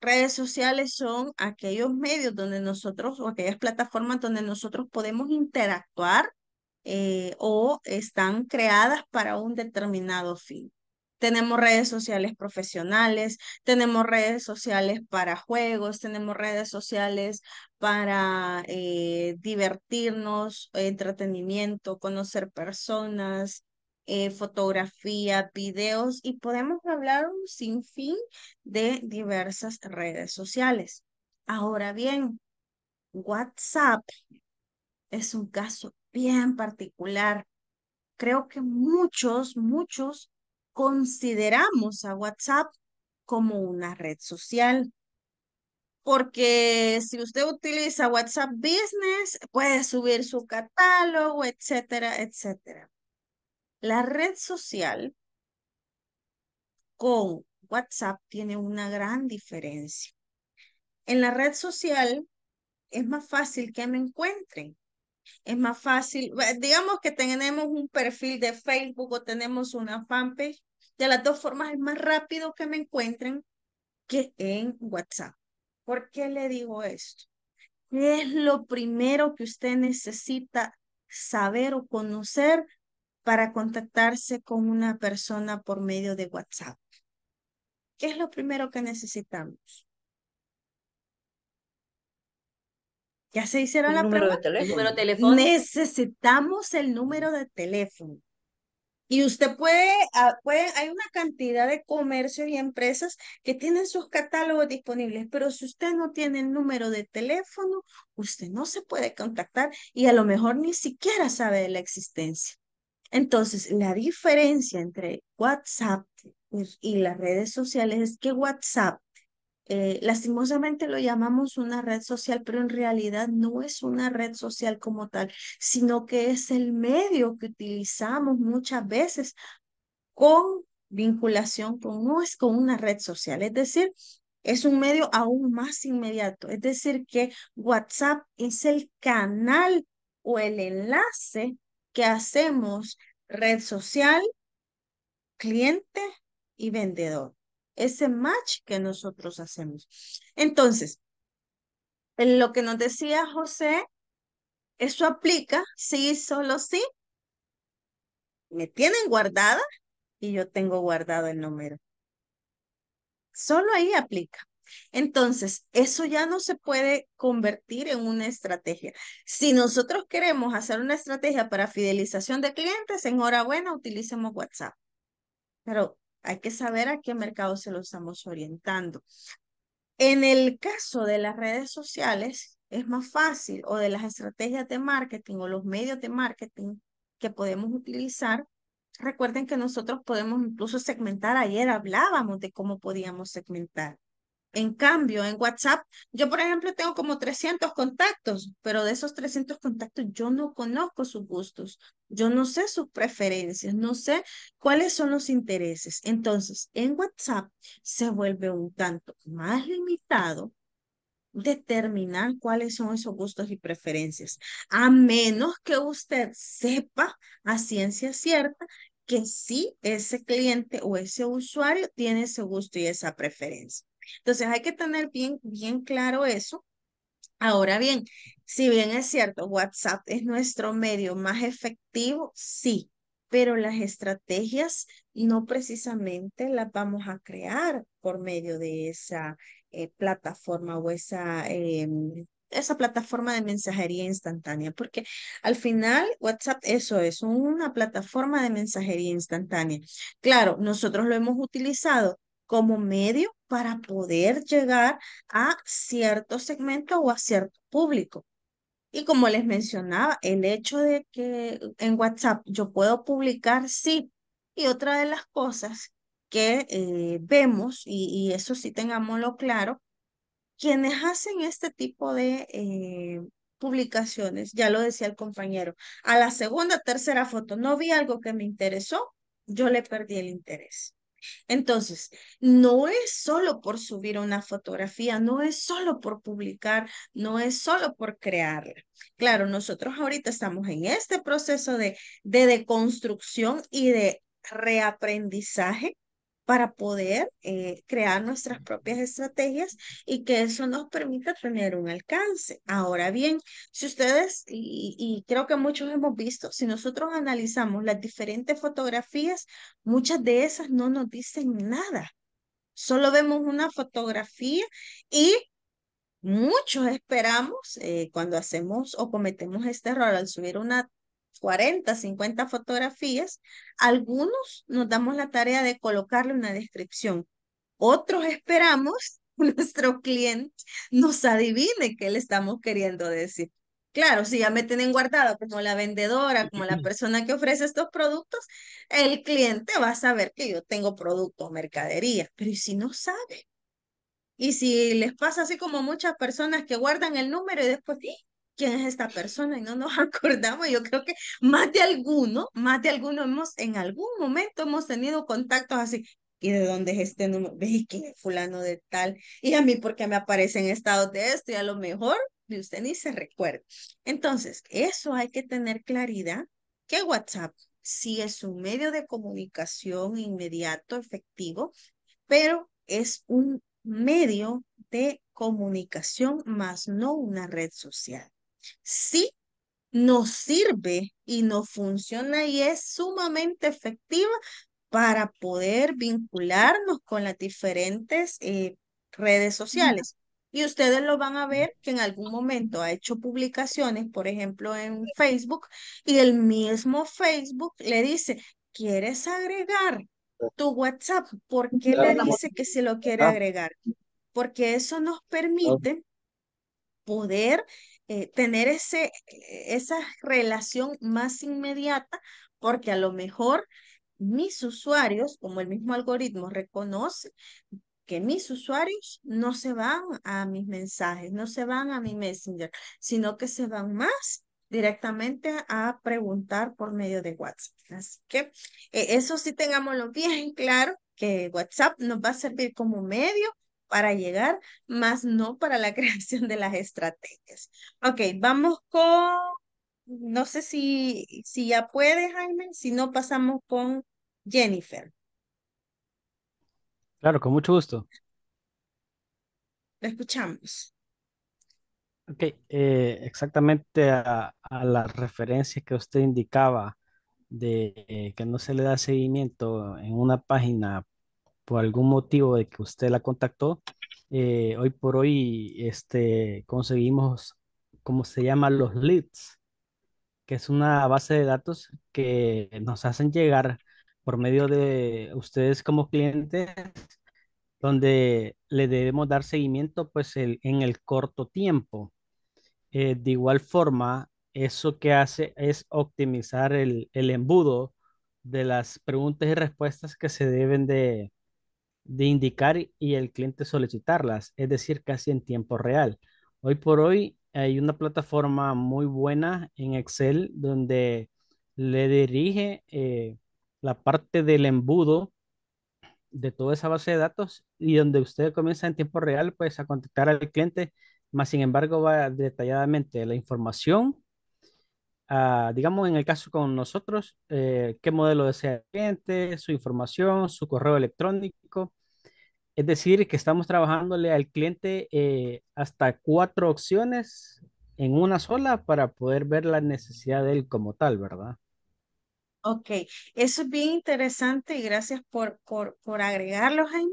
redes sociales son aquellos medios donde nosotros o aquellas plataformas donde nosotros podemos interactuar eh, o están creadas para un determinado fin. Tenemos redes sociales profesionales, tenemos redes sociales para juegos, tenemos redes sociales para eh, divertirnos, entretenimiento, conocer personas, eh, fotografía, videos y podemos hablar un sinfín de diversas redes sociales. Ahora bien, WhatsApp es un caso bien particular. Creo que muchos, muchos consideramos a WhatsApp como una red social. Porque si usted utiliza WhatsApp Business, puede subir su catálogo, etcétera, etcétera. La red social con WhatsApp tiene una gran diferencia. En la red social es más fácil que me encuentren. Es más fácil, digamos que tenemos un perfil de Facebook o tenemos una fanpage. De las dos formas es más rápido que me encuentren que en WhatsApp. ¿Por qué le digo esto? ¿Qué es lo primero que usted necesita saber o conocer para contactarse con una persona por medio de WhatsApp. ¿Qué es lo primero que necesitamos? Ya se hicieron el número De teléfono. Necesitamos el número de teléfono. Y usted puede, ah, puede, hay una cantidad de comercios y empresas que tienen sus catálogos disponibles, pero si usted no tiene el número de teléfono, usted no se puede contactar y a lo mejor ni siquiera sabe de la existencia. Entonces, la diferencia entre WhatsApp y las redes sociales es que WhatsApp, eh, lastimosamente lo llamamos una red social, pero en realidad no es una red social como tal, sino que es el medio que utilizamos muchas veces con vinculación con, no es con una red social, es decir, es un medio aún más inmediato, es decir, que WhatsApp es el canal o el enlace que hacemos red social, cliente y vendedor. Ese match que nosotros hacemos. Entonces, en lo que nos decía José, eso aplica sí, solo sí. Me tienen guardada y yo tengo guardado el número. Solo ahí aplica. Entonces, eso ya no se puede convertir en una estrategia. Si nosotros queremos hacer una estrategia para fidelización de clientes, enhorabuena, utilicemos WhatsApp. Pero hay que saber a qué mercado se lo estamos orientando. En el caso de las redes sociales, es más fácil, o de las estrategias de marketing o los medios de marketing que podemos utilizar, Recuerden que nosotros podemos incluso segmentar. Ayer hablábamos de cómo podíamos segmentar. En cambio, en WhatsApp, yo por ejemplo tengo como 300 contactos, pero de esos 300 contactos yo no conozco sus gustos, yo no sé sus preferencias, no sé cuáles son los intereses. Entonces, en WhatsApp se vuelve un tanto más limitado determinar cuáles son esos gustos y preferencias, a menos que usted sepa a ciencia cierta que sí ese cliente o ese usuario tiene ese gusto y esa preferencia. Entonces hay que tener bien, bien claro eso. Ahora bien, si bien es cierto, WhatsApp es nuestro medio más efectivo, sí, pero las estrategias no precisamente las vamos a crear por medio de esa eh, plataforma o esa, em, esa plataforma de mensajería instantánea, porque al final WhatsApp eso es una plataforma de mensajería instantánea. Claro, nosotros lo hemos utilizado como medio para poder llegar a cierto segmento o a cierto público. Y como les mencionaba, el hecho de que en WhatsApp yo puedo publicar, sí. Y otra de las cosas que eh, vemos, y, y, eso sí tengámoslo claro, quienes hacen este tipo de eh, publicaciones, ya lo decía el compañero, a la segunda, tercera foto no vi algo que me interesó, yo le perdí el interés. Entonces, no es solo por subir una fotografía, no es solo por publicar, no es solo por crearla. Claro, nosotros ahorita estamos en este proceso de, de deconstrucción y de reaprendizaje para poder eh, crear nuestras propias estrategias y que eso nos permita tener un alcance. Ahora bien, si ustedes, y, creo que muchos hemos visto, si nosotros analizamos las diferentes fotografías, muchas de esas no nos dicen nada. Solo vemos una fotografía y muchos esperamos eh, cuando hacemos o cometemos este error al subir una 40, 50 fotografías, algunos nos damos la tarea de colocarle una descripción. Otros esperamos que nuestro cliente nos adivine qué le estamos queriendo decir. Claro, si ya me tienen guardado como la vendedora, como la persona que ofrece estos productos, el cliente va a saber que yo tengo productos, mercadería. Pero ¿y si no sabe? Y si les pasa así como muchas personas que guardan el número y después, ¿y? ¡eh! quién es esta persona y no nos acordamos. Yo creo que más de alguno, más de alguno hemos, en algún momento hemos tenido contactos así. ¿Y de dónde es este número? ¿Veis que fulano de tal? Y a mí, por qué me aparece en estado de esto? Y a lo mejor de usted ni se recuerda. Entonces, eso hay que tener claridad que WhatsApp sí es un medio de comunicación inmediato, efectivo, pero es un medio de comunicación más no una red social sí nos sirve y nos funciona y es sumamente efectiva para poder vincularnos con las diferentes eh, redes sociales. Y ustedes lo van a ver que en algún momento ha hecho publicaciones, por ejemplo, en Facebook, y el mismo Facebook le dice, ¿quieres agregar tu WhatsApp? ¿Por qué le dice que se lo quiere ah. agregar? Porque eso nos ah. permite poder eh, tener ese, e, esa relación más inmediata, porque a lo mejor mis usuarios, como el mismo algoritmo reconoce, que mis usuarios no se van a mis mensajes, no se van a mi Messenger, sino que se van más directamente a preguntar por medio de WhatsApp. Así que e, eso sí tengámoslo bien claro, que WhatsApp nos va a servir como medio para llegar, más no para la creación de las estrategias. Ok, vamos con, no sé si, si ya puede, Jaime, si no pasamos con Jennifer. Claro, con mucho gusto. Lo escuchamos. Ok, eh, exactamente a, las referencias que usted indicaba de eh, que no se le da seguimiento en una página por algún motivo de que usted la contactó, eh, hoy por hoy este, conseguimos, ¿cómo se llama? Los leads, que es una base de datos que nos hacen llegar por medio de ustedes como clientes, donde le debemos dar seguimiento pues en el corto tiempo. Eh, de igual forma, eso que hace es optimizar el, el embudo de las preguntas y respuestas que se deben de, de indicar y el cliente solicitarlas, es decir, casi en tiempo real. Hoy por hoy hay una plataforma muy buena en Excel donde le dirige eh, la parte del embudo de toda esa base de datos y donde usted comienza en tiempo real pues a contactar al cliente, más sin embargo va detalladamente la información, digamos en el caso con nosotros, eh, qué modelo desea el cliente, su información, su correo electrónico, es decir, que estamos trabajándole al cliente eh, hasta cuatro opciones en una sola para poder ver la necesidad de él como tal, ¿verdad? Ok, eso es bien interesante y gracias por, por, agregarlo, Jaime.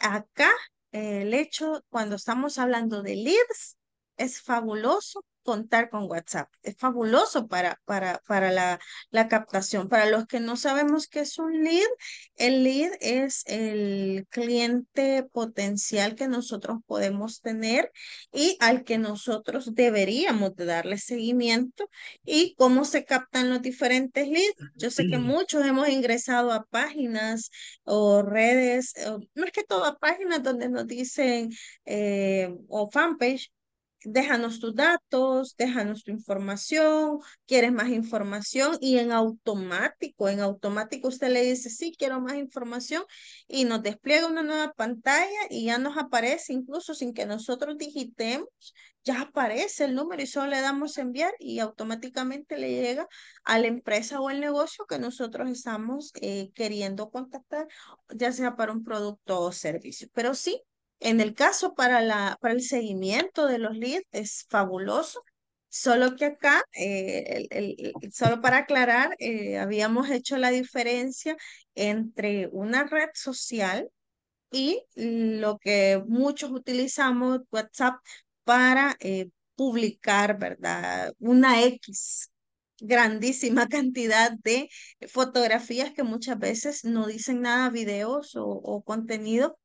Acá el hecho, cuando estamos hablando de leads, es fabuloso contar con WhatsApp. Es fabuloso para, para, para la, la, captación. Para los que no sabemos qué es un lead, el lead es el cliente potencial que nosotros podemos tener y al que nosotros deberíamos de darle seguimiento. ¿Y cómo se captan los diferentes leads? Yo sé que mm. muchos hemos ingresado a páginas o redes, no más que todo a páginas donde nos dicen eh, o fanpage déjanos tus datos, déjanos tu información, quieres más información y en automático, en automático usted le dice, sí, quiero más información y nos despliega una nueva pantalla y ya nos aparece, incluso sin que nosotros digitemos, ya aparece el número y solo le damos enviar y automáticamente le llega a la empresa o el negocio que nosotros estamos eh, queriendo contactar, ya sea para un producto o servicio. Pero sí, en el caso para, la, para el seguimiento de los leads es fabuloso, solo que acá, eh, el, solo para aclarar, eh, habíamos hecho la diferencia entre una red social y lo que muchos utilizamos, WhatsApp, para eh, publicar, ¿verdad? Una X grandísima cantidad de fotografías que muchas veces no dicen nada, videos o, o contenido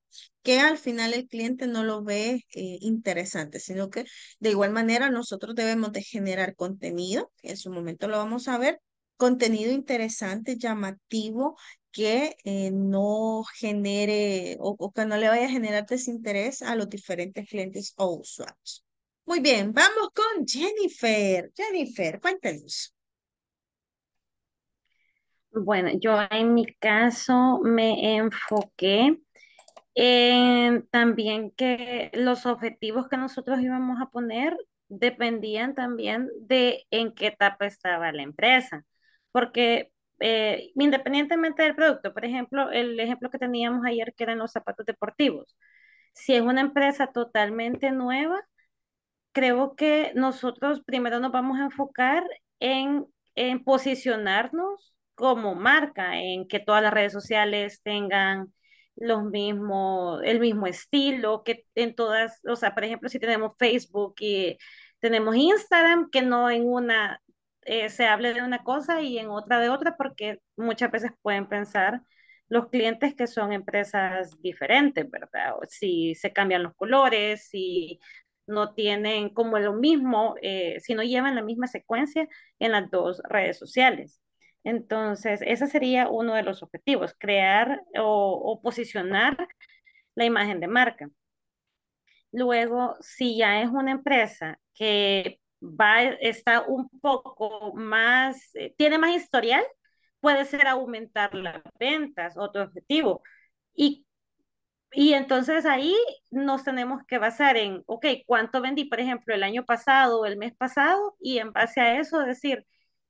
que al final el cliente no lo ve eh, interesante, sino que de igual manera nosotros debemos de generar contenido, que en su momento lo vamos a ver, contenido interesante, llamativo, que eh, no genere o, o, que no le vaya a generar desinterés a los diferentes clientes o usuarios. Muy bien, vamos con Jennifer. Jennifer, cuéntanos. Bueno, yo en mi caso me enfoqué eh, también que los objetivos que nosotros íbamos a poner dependían también de en qué etapa estaba la empresa, porque eh, independientemente del producto, por ejemplo, el ejemplo que teníamos ayer que eran los zapatos deportivos, si es una empresa totalmente nueva, creo que nosotros primero nos vamos a enfocar en, en posicionarnos como marca, en que todas las redes sociales tengan los mismos, el mismo estilo, que en todas, o sea, por ejemplo, si tenemos Facebook y tenemos Instagram, que no en una eh, se hable de una cosa y en otra de otra, porque muchas veces pueden pensar los clientes que son empresas diferentes, ¿verdad? si se cambian los colores, si no tienen como lo mismo, eh, si no llevan la misma secuencia en las dos redes sociales. Entonces, ese sería uno de los objetivos, crear o, posicionar la imagen de marca. Luego, si ya es una empresa que va, está un poco más, eh, tiene más historial, puede ser aumentar las ventas, otro objetivo. Y, y entonces ahí nos tenemos que basar en, ok, ¿cuánto vendí, por ejemplo, el año pasado o el mes pasado? Y en base a eso decir,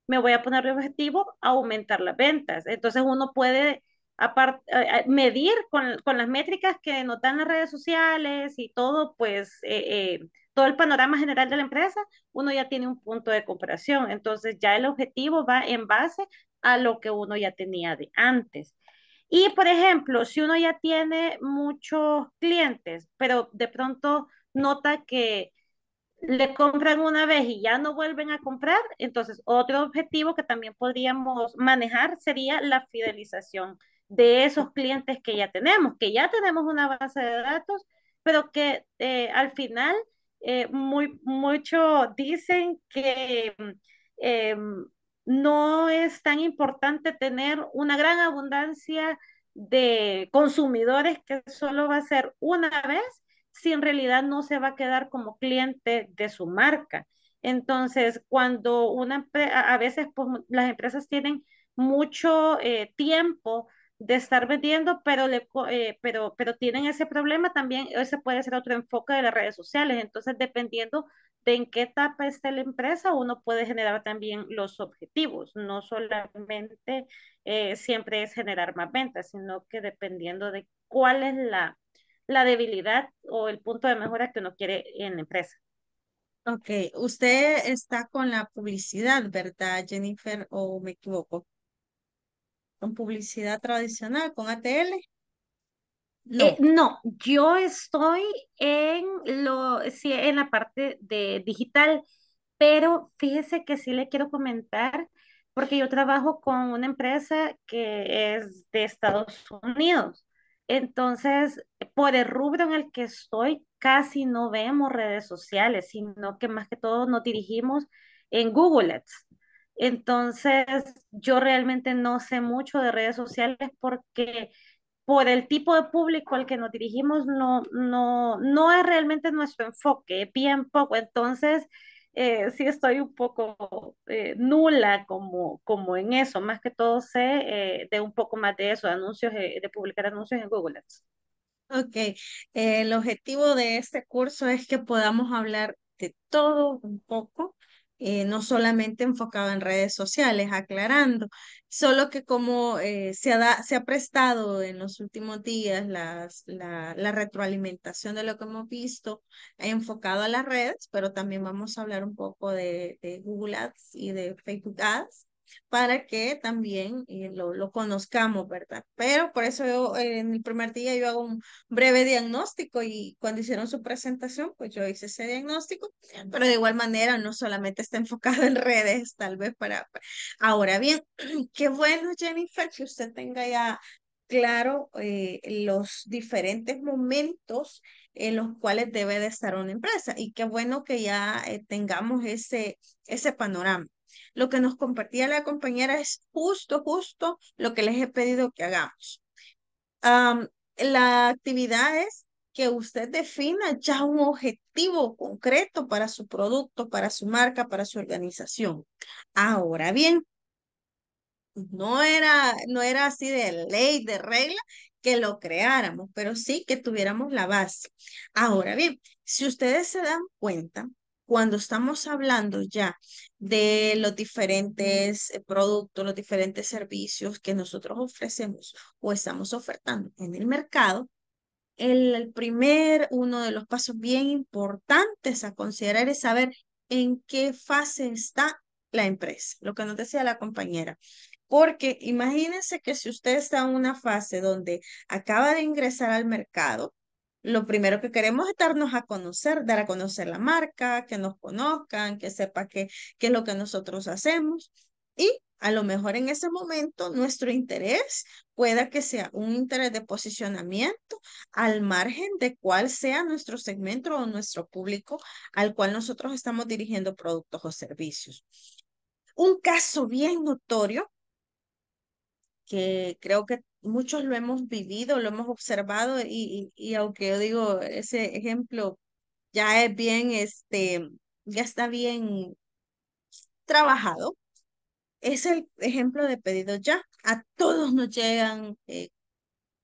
me voy a poner el objetivo aumentar las ventas. Entonces uno puede eh, eh, medir con, las métricas que notan las redes sociales y todo, pues eh, todo el panorama general de la empresa, uno ya tiene un punto de comparación. Entonces ya el objetivo va en base a lo que uno ya tenía de antes. Y por ejemplo, si uno ya tiene muchos clientes, pero de pronto nota que le compran una vez y ya no vuelven a comprar, entonces otro objetivo que también podríamos manejar sería la fidelización de esos clientes que ya tenemos, que ya tenemos una base de datos, pero que eh, al final muchos eh, muy, mucho dicen que eh, no es tan importante tener una gran abundancia de consumidores que solo va a ser una vez, si en realidad no se va a quedar como cliente de su marca. Entonces, cuando una, a veces pues, las empresas tienen mucho eh, tiempo de estar vendiendo, pero, eh, pero, pero tienen ese problema también, ese puede ser otro enfoque de las redes sociales. Entonces, dependiendo de en qué etapa esté la empresa, uno puede generar también los objetivos. No solamente eh, siempre es generar más ventas, sino que dependiendo de cuál es la, la debilidad o el punto de mejora que uno quiere en la empresa. Ok, usted está con la publicidad, ¿verdad, Jennifer? ¿O me equivoco? ¿Con publicidad tradicional, con ATL? Eh, no. yo estoy en, lo, sí, en la parte de digital, pero fíjese que sí le quiero comentar, porque yo trabajo con una empresa que es de Estados Unidos. Entonces, por el rubro en el que estoy, casi no vemos redes sociales, sino que más que todo nos dirigimos en Google Ads. Entonces, yo realmente no sé mucho de redes sociales porque por el tipo de público al que nos dirigimos no, no, no es realmente nuestro enfoque, bien poco. Entonces, eh, sí estoy un poco eh, nula como, como en eso, más que todo sé eh, de un poco más de eso, anuncios, eh, de publicar anuncios en Google Ads. Ok, el objetivo de este curso es que podamos hablar de todo un poco, eh, no solamente enfocado en redes sociales, aclarando, solo que como eh, se, ha prestado en los últimos días la, retroalimentación de lo que hemos visto, enfocado a las redes, pero también vamos a hablar un poco de Google Ads y de Facebook Ads para que también eh, lo, conozcamos, ¿verdad? Pero por eso yo eh, en el primer día yo hago un breve diagnóstico y cuando hicieron su presentación, pues yo hice ese diagnóstico, pero de igual manera no solamente está enfocado en redes, tal vez para... Ahora bien, qué bueno, Jennifer, que usted tenga ya claro eh, los diferentes momentos en los cuales debe de estar una empresa. Y qué bueno que ya tengamos ese, ese panorama. Lo que nos compartía la compañera es justo, justo lo que les he pedido que hagamos. la actividad es que usted defina ya un objetivo concreto para su producto, para su marca, para su organización. Ahora bien, no era, no era así de ley, de regla que lo creáramos, pero sí que tuviéramos la base. Ahora bien, si ustedes se dan cuenta, cuando estamos hablando ya de los diferentes eh, productos, los diferentes servicios que nosotros ofrecemos o estamos ofertando en el mercado, el, primer, uno de los pasos bien importantes a considerar es saber en qué fase está la empresa, lo que nos decía la compañera. Porque imagínense que si usted está en una fase donde acaba de ingresar al mercado, lo primero que queremos es darnos a conocer, dar a conocer la marca, que nos conozcan, que sepa qué es lo que nosotros hacemos. Y a lo mejor en ese momento nuestro interés pueda que sea un interés de posicionamiento al margen de cuál sea nuestro segmento o nuestro público al cual nosotros estamos dirigiendo productos o servicios. Un caso bien notorio que creo que muchos lo hemos vivido, lo hemos observado y, y, aunque yo digo, ese ejemplo ya es bien, este, ya está bien trabajado, es el ejemplo de pedido ya. A todos nos llegan eh,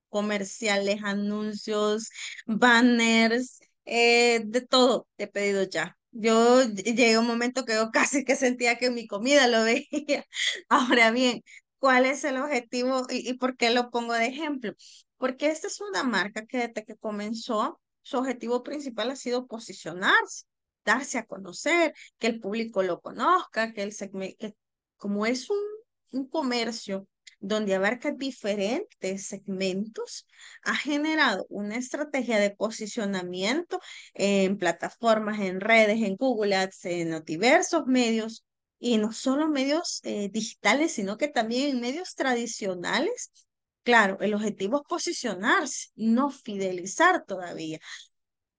comerciales, anuncios, banners, eh, de todo de pedido ya. Yo llegué a un momento que yo casi que sentía que mi comida lo veía. Ahora bien, cuál es el objetivo y, y, por qué lo pongo de ejemplo. Porque esta es una marca que desde que comenzó, su objetivo principal ha sido posicionarse, darse a conocer, que el público lo conozca, que el segmento, como es un, un comercio donde abarca diferentes segmentos, ha generado una estrategia de posicionamiento en plataformas, en redes, en Google Ads, en diversos medios y no solo medios eh, digitales, sino que también medios tradicionales. Claro, el objetivo es posicionarse, no fidelizar todavía.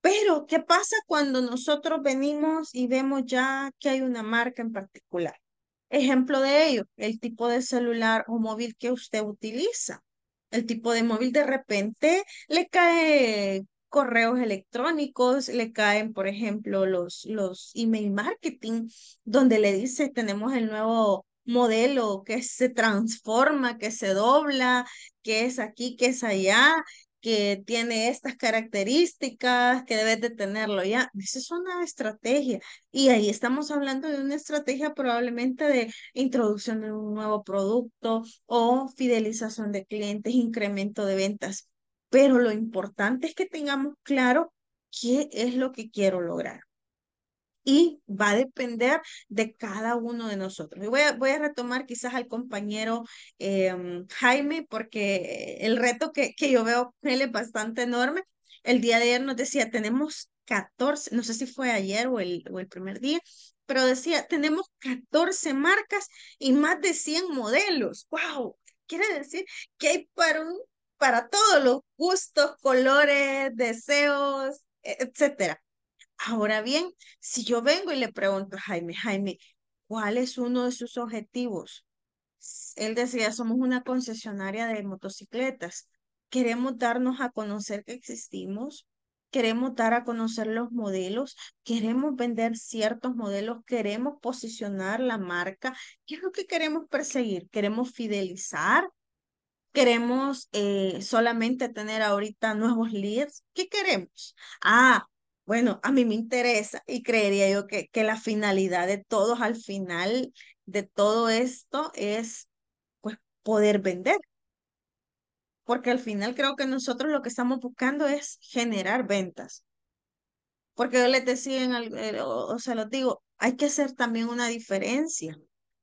Pero, ¿qué pasa cuando nosotros venimos y vemos ya que hay una marca en particular? Ejemplo de ello, el tipo de celular o móvil que usted utiliza. El tipo de móvil de repente le cae correos electrónicos, le caen, por ejemplo, los, los email marketing, donde le dice, tenemos el nuevo modelo que se transforma, que se dobla, que es aquí, que es allá, que tiene estas características, que debes de tenerlo ya. Esa es una estrategia. Y ahí estamos hablando de una estrategia probablemente de introducción de un nuevo producto o fidelización de clientes, incremento de ventas pero lo importante es que tengamos claro qué es lo que quiero lograr. Y va a depender de cada uno de nosotros. Y voy a, voy a retomar quizás al compañero em, Jaime, porque el reto que, que yo veo él es bastante enorme. El día de ayer nos decía, tenemos 14, no sé si fue ayer o el, o el primer día, pero decía, tenemos 14 marcas y más de 100 modelos. ¡Wow! Quiere decir que hay para un para todos los gustos, colores, deseos, e, etcétera. Ahora bien, si yo vengo y le pregunto a Jaime, Jaime, ¿cuál es uno de sus objetivos? Él decía, somos una concesionaria de motocicletas. Queremos darnos a conocer que existimos, queremos dar a conocer los modelos, queremos vender ciertos modelos, queremos posicionar la marca. ¿Qué es lo que queremos perseguir? Queremos fidelizar queremos eh, solamente tener ahorita nuevos leads, ¿Qué queremos? Ah, bueno, a mí me interesa y creería yo que, que la finalidad de todos al final de todo esto es pues poder vender. Porque al final creo que nosotros lo que estamos buscando es generar ventas. Porque yo les decía, en eh, o, se sea, los digo, hay que hacer también una diferencia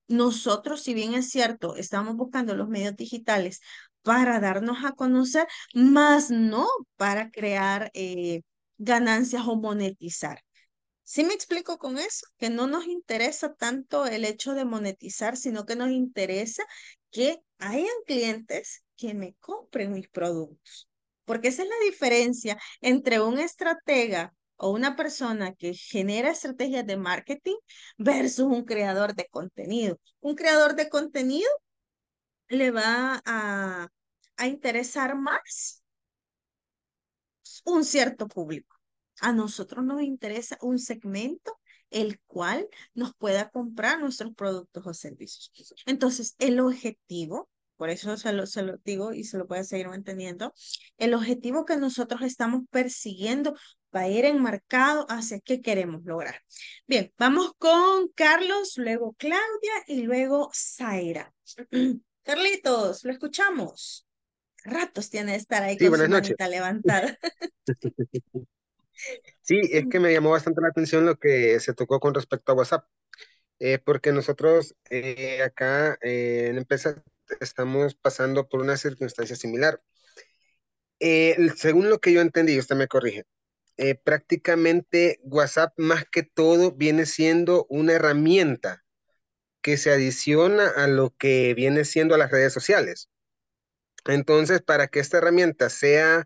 nosotros, si bien es cierto, estamos buscando los medios digitales para darnos a conocer, más no para crear eh, ganancias o monetizar. ¿Sí me explico con eso? Que no nos interesa tanto el hecho de monetizar, sino que nos interesa que hayan clientes que me compren mis productos. Porque esa es la diferencia entre un estratega o una persona que genera estrategias de marketing versus un creador de contenido. Un creador de contenido le va a, interesar más un cierto público. A nosotros nos interesa un segmento el cual nos pueda comprar nuestros productos o servicios. Entonces, el objetivo, por eso se lo, se lo digo y se lo puede seguir manteniendo, el objetivo que nosotros estamos persiguiendo va a ir enmarcado hacia qué queremos lograr. Bien, vamos con Carlos, luego Claudia y luego Zaira. Carlitos, lo escuchamos. Ratos tiene de estar ahí con su noches. levantada. sí, es que me llamó bastante la atención lo que se tocó con respecto a WhatsApp. Eh, porque nosotros eh, acá eh, en empresa estamos pasando por una circunstancia similar. según lo que yo entendí, usted me corrige, eh, prácticamente WhatsApp más que todo viene siendo una herramienta que se adiciona a lo que viene siendo las redes sociales. Entonces, para que esta herramienta sea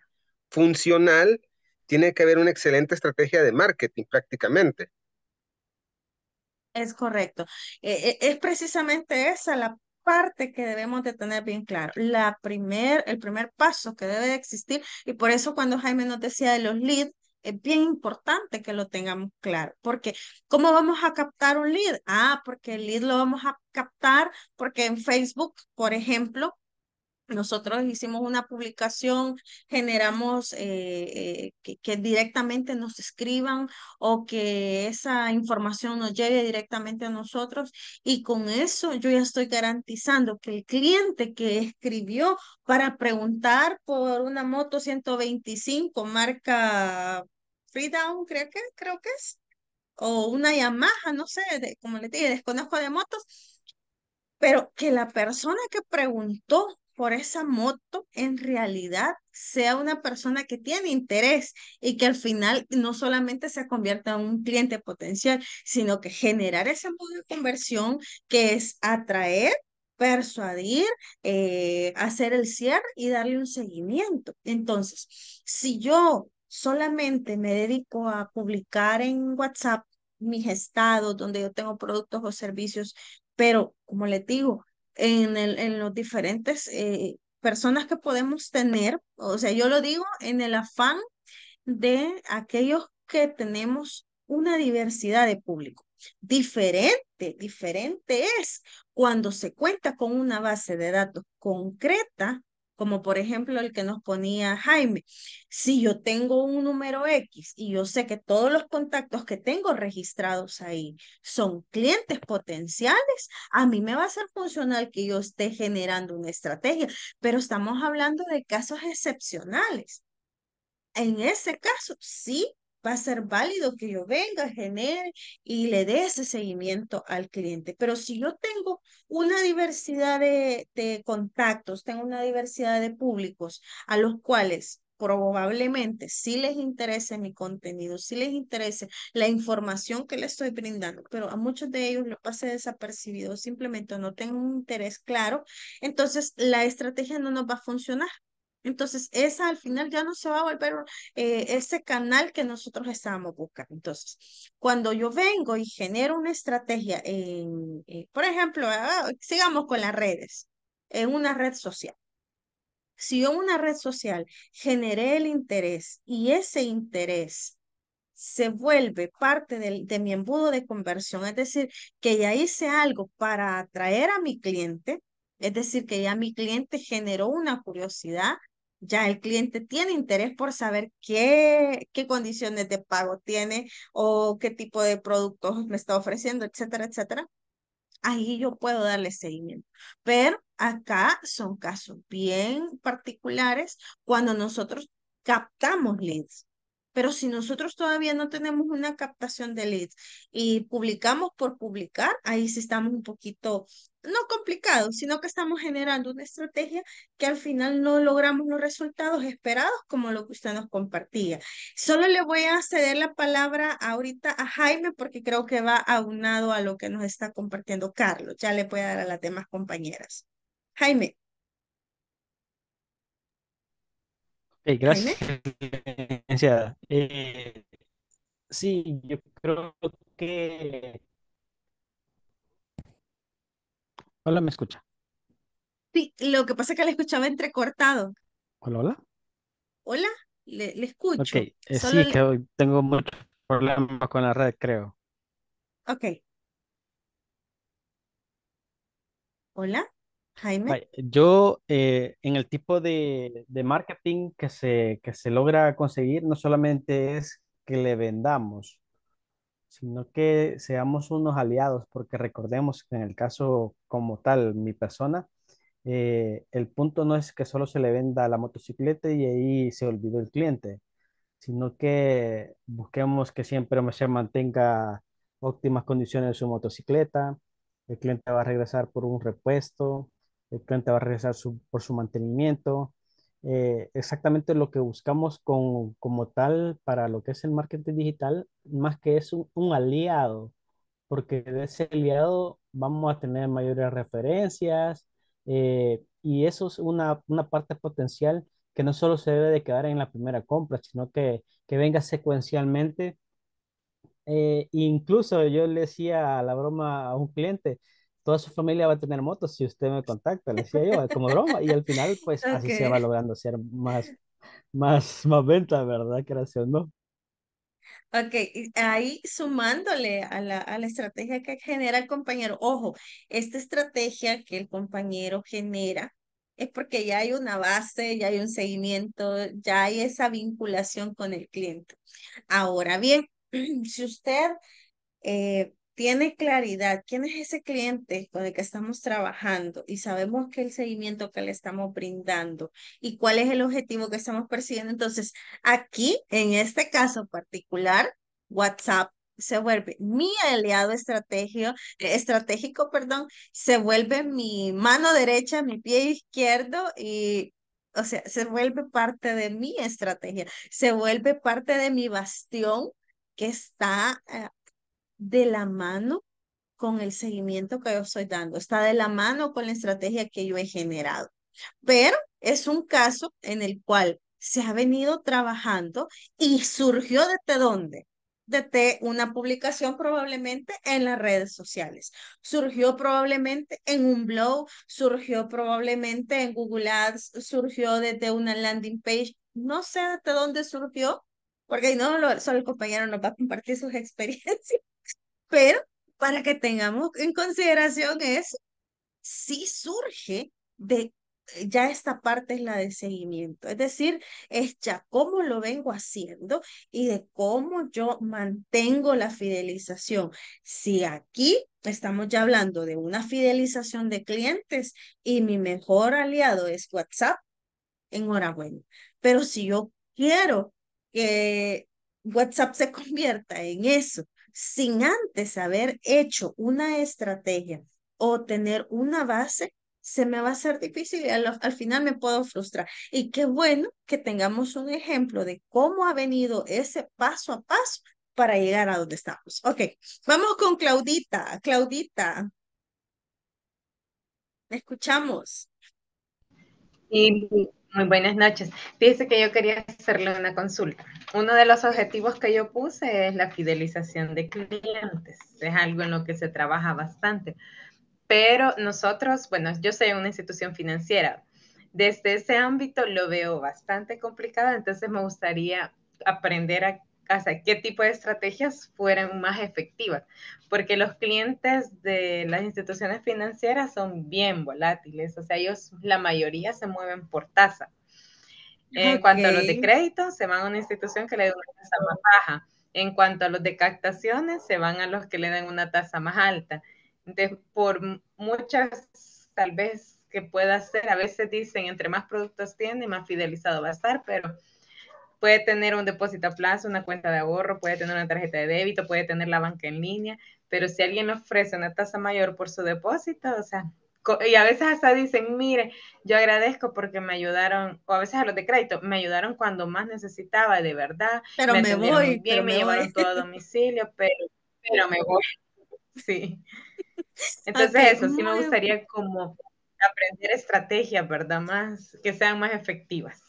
funcional, tiene que haber una excelente estrategia de marketing prácticamente. Es correcto. Eh, eh, es precisamente esa la parte que debemos de tener bien claro. La primer, el primer paso que debe existir, y por eso cuando Jaime nos decía de los leads, es bien importante que lo tengamos claro, porque ¿cómo vamos a captar un lead? Ah, porque el lead lo vamos a captar porque en Facebook, por ejemplo, nosotros hicimos una publicación, generamos eh, eh, que, directamente nos escriban o que esa información nos llegue directamente a nosotros y con eso yo ya estoy garantizando que el cliente que escribió para preguntar por una moto 125 marca Freedown, creo que, creo que es, o una Yamaha, no sé, como le dije, desconozco de motos, pero que la persona que preguntó por esa moto en realidad sea una persona que tiene interés y que al final no solamente se convierta en un cliente potencial, sino que generar ese modo de conversión que es atraer persuadir, eh, hacer el cierre y darle un seguimiento. Entonces, si yo solamente me dedico a publicar en WhatsApp mis estados donde yo tengo productos o servicios, pero como les digo, en, el, en los diferentes eh, personas que podemos tener, o sea, yo lo digo en el afán de aquellos que tenemos una diversidad de público. Diferente, diferente es cuando se cuenta con una base de datos concreta como por ejemplo el que nos ponía Jaime. Si yo tengo un número X y yo sé que todos los contactos que tengo registrados ahí son clientes potenciales, a mí me va a ser funcional que yo esté generando una estrategia, pero estamos hablando de casos excepcionales. En ese caso, sí va a ser válido que yo venga, genere y le dé ese seguimiento al cliente. Pero si yo tengo una diversidad de, contactos, tengo una diversidad de públicos a los cuales probablemente sí les interese mi contenido, si les interese la información que le estoy brindando, pero a muchos de ellos lo pase desapercibido, simplemente no tengo un interés claro, entonces la estrategia no nos va a funcionar entonces, esa al final ya no se va a volver eh, ese canal que nosotros estábamos buscando. Entonces, cuando yo vengo y genero una estrategia, en, eh, por ejemplo, ah, sigamos con las redes, en una red social. Si yo en una red social generé el interés y ese interés se vuelve parte de mi embudo de conversión, es decir, que ya hice algo para atraer a mi cliente, es decir, que ya mi cliente generó una curiosidad, ya el cliente tiene interés por saber qué, qué condiciones de pago tiene o qué tipo de productos me está ofreciendo, etcétera, etcétera. Ahí yo puedo darle seguimiento. Pero acá son casos bien particulares cuando nosotros captamos leads. Pero si nosotros todavía no tenemos una captación de leads y publicamos por publicar, ahí sí estamos un poquito, no complicados, sino que estamos generando una estrategia que al final no logramos los resultados esperados como lo que usted nos compartía. Solo le voy a ceder la palabra ahorita a Jaime porque creo que va aunado a lo que nos está compartiendo Carlos. Ya le voy a dar a las demás compañeras. Jaime. gracias, eh, sí, yo creo que... Hola, ¿me escucha? Sí, lo que pasa es que le escuchaba entrecortado. Hola, hola. Hola, le, escucho. Ok, eh, sí, que hoy tengo muchos problemas con la red, creo. Ok. Hola. Yo, eh, en el tipo de, de marketing que se, que se logra conseguir, no solamente es que le vendamos, sino que seamos unos aliados, porque recordemos que en el caso como tal, mi persona, eh, el punto no es que solo se le venda la motocicleta y ahí se olvidó el cliente, sino que busquemos que siempre se mantenga óptimas condiciones de su motocicleta, el cliente va a regresar por un repuesto, el cliente va a regresar su, por su mantenimiento. Eh, exactamente lo que buscamos con, como tal para lo que es el marketing digital, más que es un, aliado, porque de ese aliado vamos a tener mayores referencias eh, y eso es una, una, parte potencial que no solo se debe de quedar en la primera compra, sino que, que venga secuencialmente. Eh, incluso yo le decía a la broma a un cliente, toda su familia va a tener motos si usted me contacta, le decía yo, como broma. Y al final, pues así se va logrando hacer más, más, más venta, ¿verdad? Gracias, ¿no? Ok, ahí sumándole a la, a la estrategia que genera el compañero, ojo, esta estrategia que el compañero genera es porque ya hay una base, ya hay un seguimiento, ya hay esa vinculación con el cliente. Ahora bien, si usted eh, tiene claridad quién es ese cliente con el que estamos trabajando y sabemos que el seguimiento que le estamos brindando y cuál es el objetivo que estamos persiguiendo, entonces aquí, en este caso particular, WhatsApp se vuelve mi aliado eh, estratégico, perdón, se vuelve mi mano derecha, mi pie izquierdo y o sea, se vuelve parte de mi estrategia, se vuelve parte de mi bastión que está eh, de la mano con el seguimiento que yo estoy dando, está de la mano con la estrategia que yo he generado. Pero es un caso en el cual se ha venido trabajando y surgió desde dónde? Desde una publicación probablemente en las redes sociales. Surgió probablemente en un blog, surgió probablemente en Google Ads, surgió desde una landing page. No sé de dónde surgió, porque no, solo el compañero nos va a compartir sus experiencias pero para que tengamos en consideración es si surge de eh, ya esta parte es la de seguimiento, es decir, es ya cómo lo vengo haciendo y de cómo yo mantengo la fidelización. Si aquí estamos ya hablando de una fidelización de clientes y mi mejor aliado es WhatsApp, enhorabuena. Pero si yo quiero que WhatsApp se convierta en eso sin antes haber hecho una estrategia o tener una base, se me va a hacer difícil y al, final me puedo frustrar. Y qué bueno que tengamos un ejemplo de cómo ha venido ese paso a paso para llegar a donde estamos. Ok, vamos con Claudita. Claudita, escuchamos. Muy buenas noches. Dice que yo quería hacerle una consulta. Uno de los objetivos que yo puse es la fidelización de clientes. Es algo en lo que se trabaja bastante. Pero nosotros, bueno, yo soy una institución financiera. Desde ese ámbito lo veo bastante complicado, entonces me gustaría aprender a sea, qué tipo de estrategias fueran más efectivas, porque los clientes de las instituciones financieras son bien volátiles, o sea, ellos, la mayoría se mueven por tasa. En cuanto a los de crédito, se van a una institución que le da una tasa más baja. En cuanto a los de captaciones, se van a los que le dan una tasa más alta. Entonces, por muchas, tal vez que pueda ser, a veces dicen, entre más productos tiene, más fidelizado va a estar, pero puede tener un depósito a plazo, una cuenta de ahorro, puede tener una tarjeta de débito, puede tener la banca en línea, pero si alguien le ofrece una tasa mayor por su depósito, o sea, y a veces hasta dicen, mire, yo agradezco porque me ayudaron, o a veces a los de crédito, me ayudaron cuando más necesitaba, de verdad. Pero me, voy. Bien, me, me todo a domicilio, pero, pero me voy. Sí. Entonces eso, sí me gustaría como aprender estrategias, ¿verdad? Más, que sean más efectivas.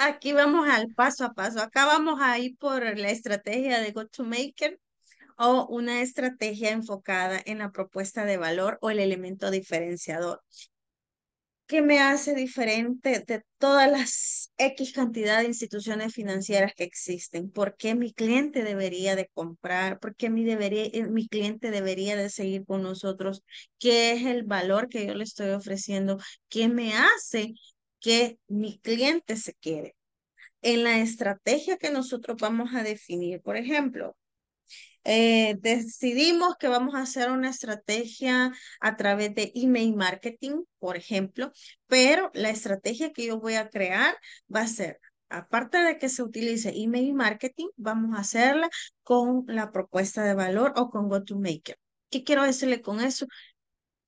Aquí vamos al paso a paso. Acá vamos a ir por la estrategia de go to maker o una estrategia enfocada en la propuesta de valor o el elemento diferenciador. ¿Qué me hace diferente de todas las X cantidad de instituciones financieras que existen? ¿Por qué mi cliente debería de comprar? ¿Por qué mi, debería, eh, mi cliente debería de seguir con nosotros? ¿Qué es el valor que yo le estoy ofreciendo? ¿Qué me hace que mi cliente se quede En la estrategia que nosotros vamos a definir, por ejemplo, eh, decidimos que vamos a hacer una estrategia a través de email marketing, por ejemplo, pero la estrategia que yo voy a crear va a ser, aparte de que se utilice email marketing, vamos a hacerla con la propuesta de valor o con GoToMaker. ¿Qué quiero decirle con eso?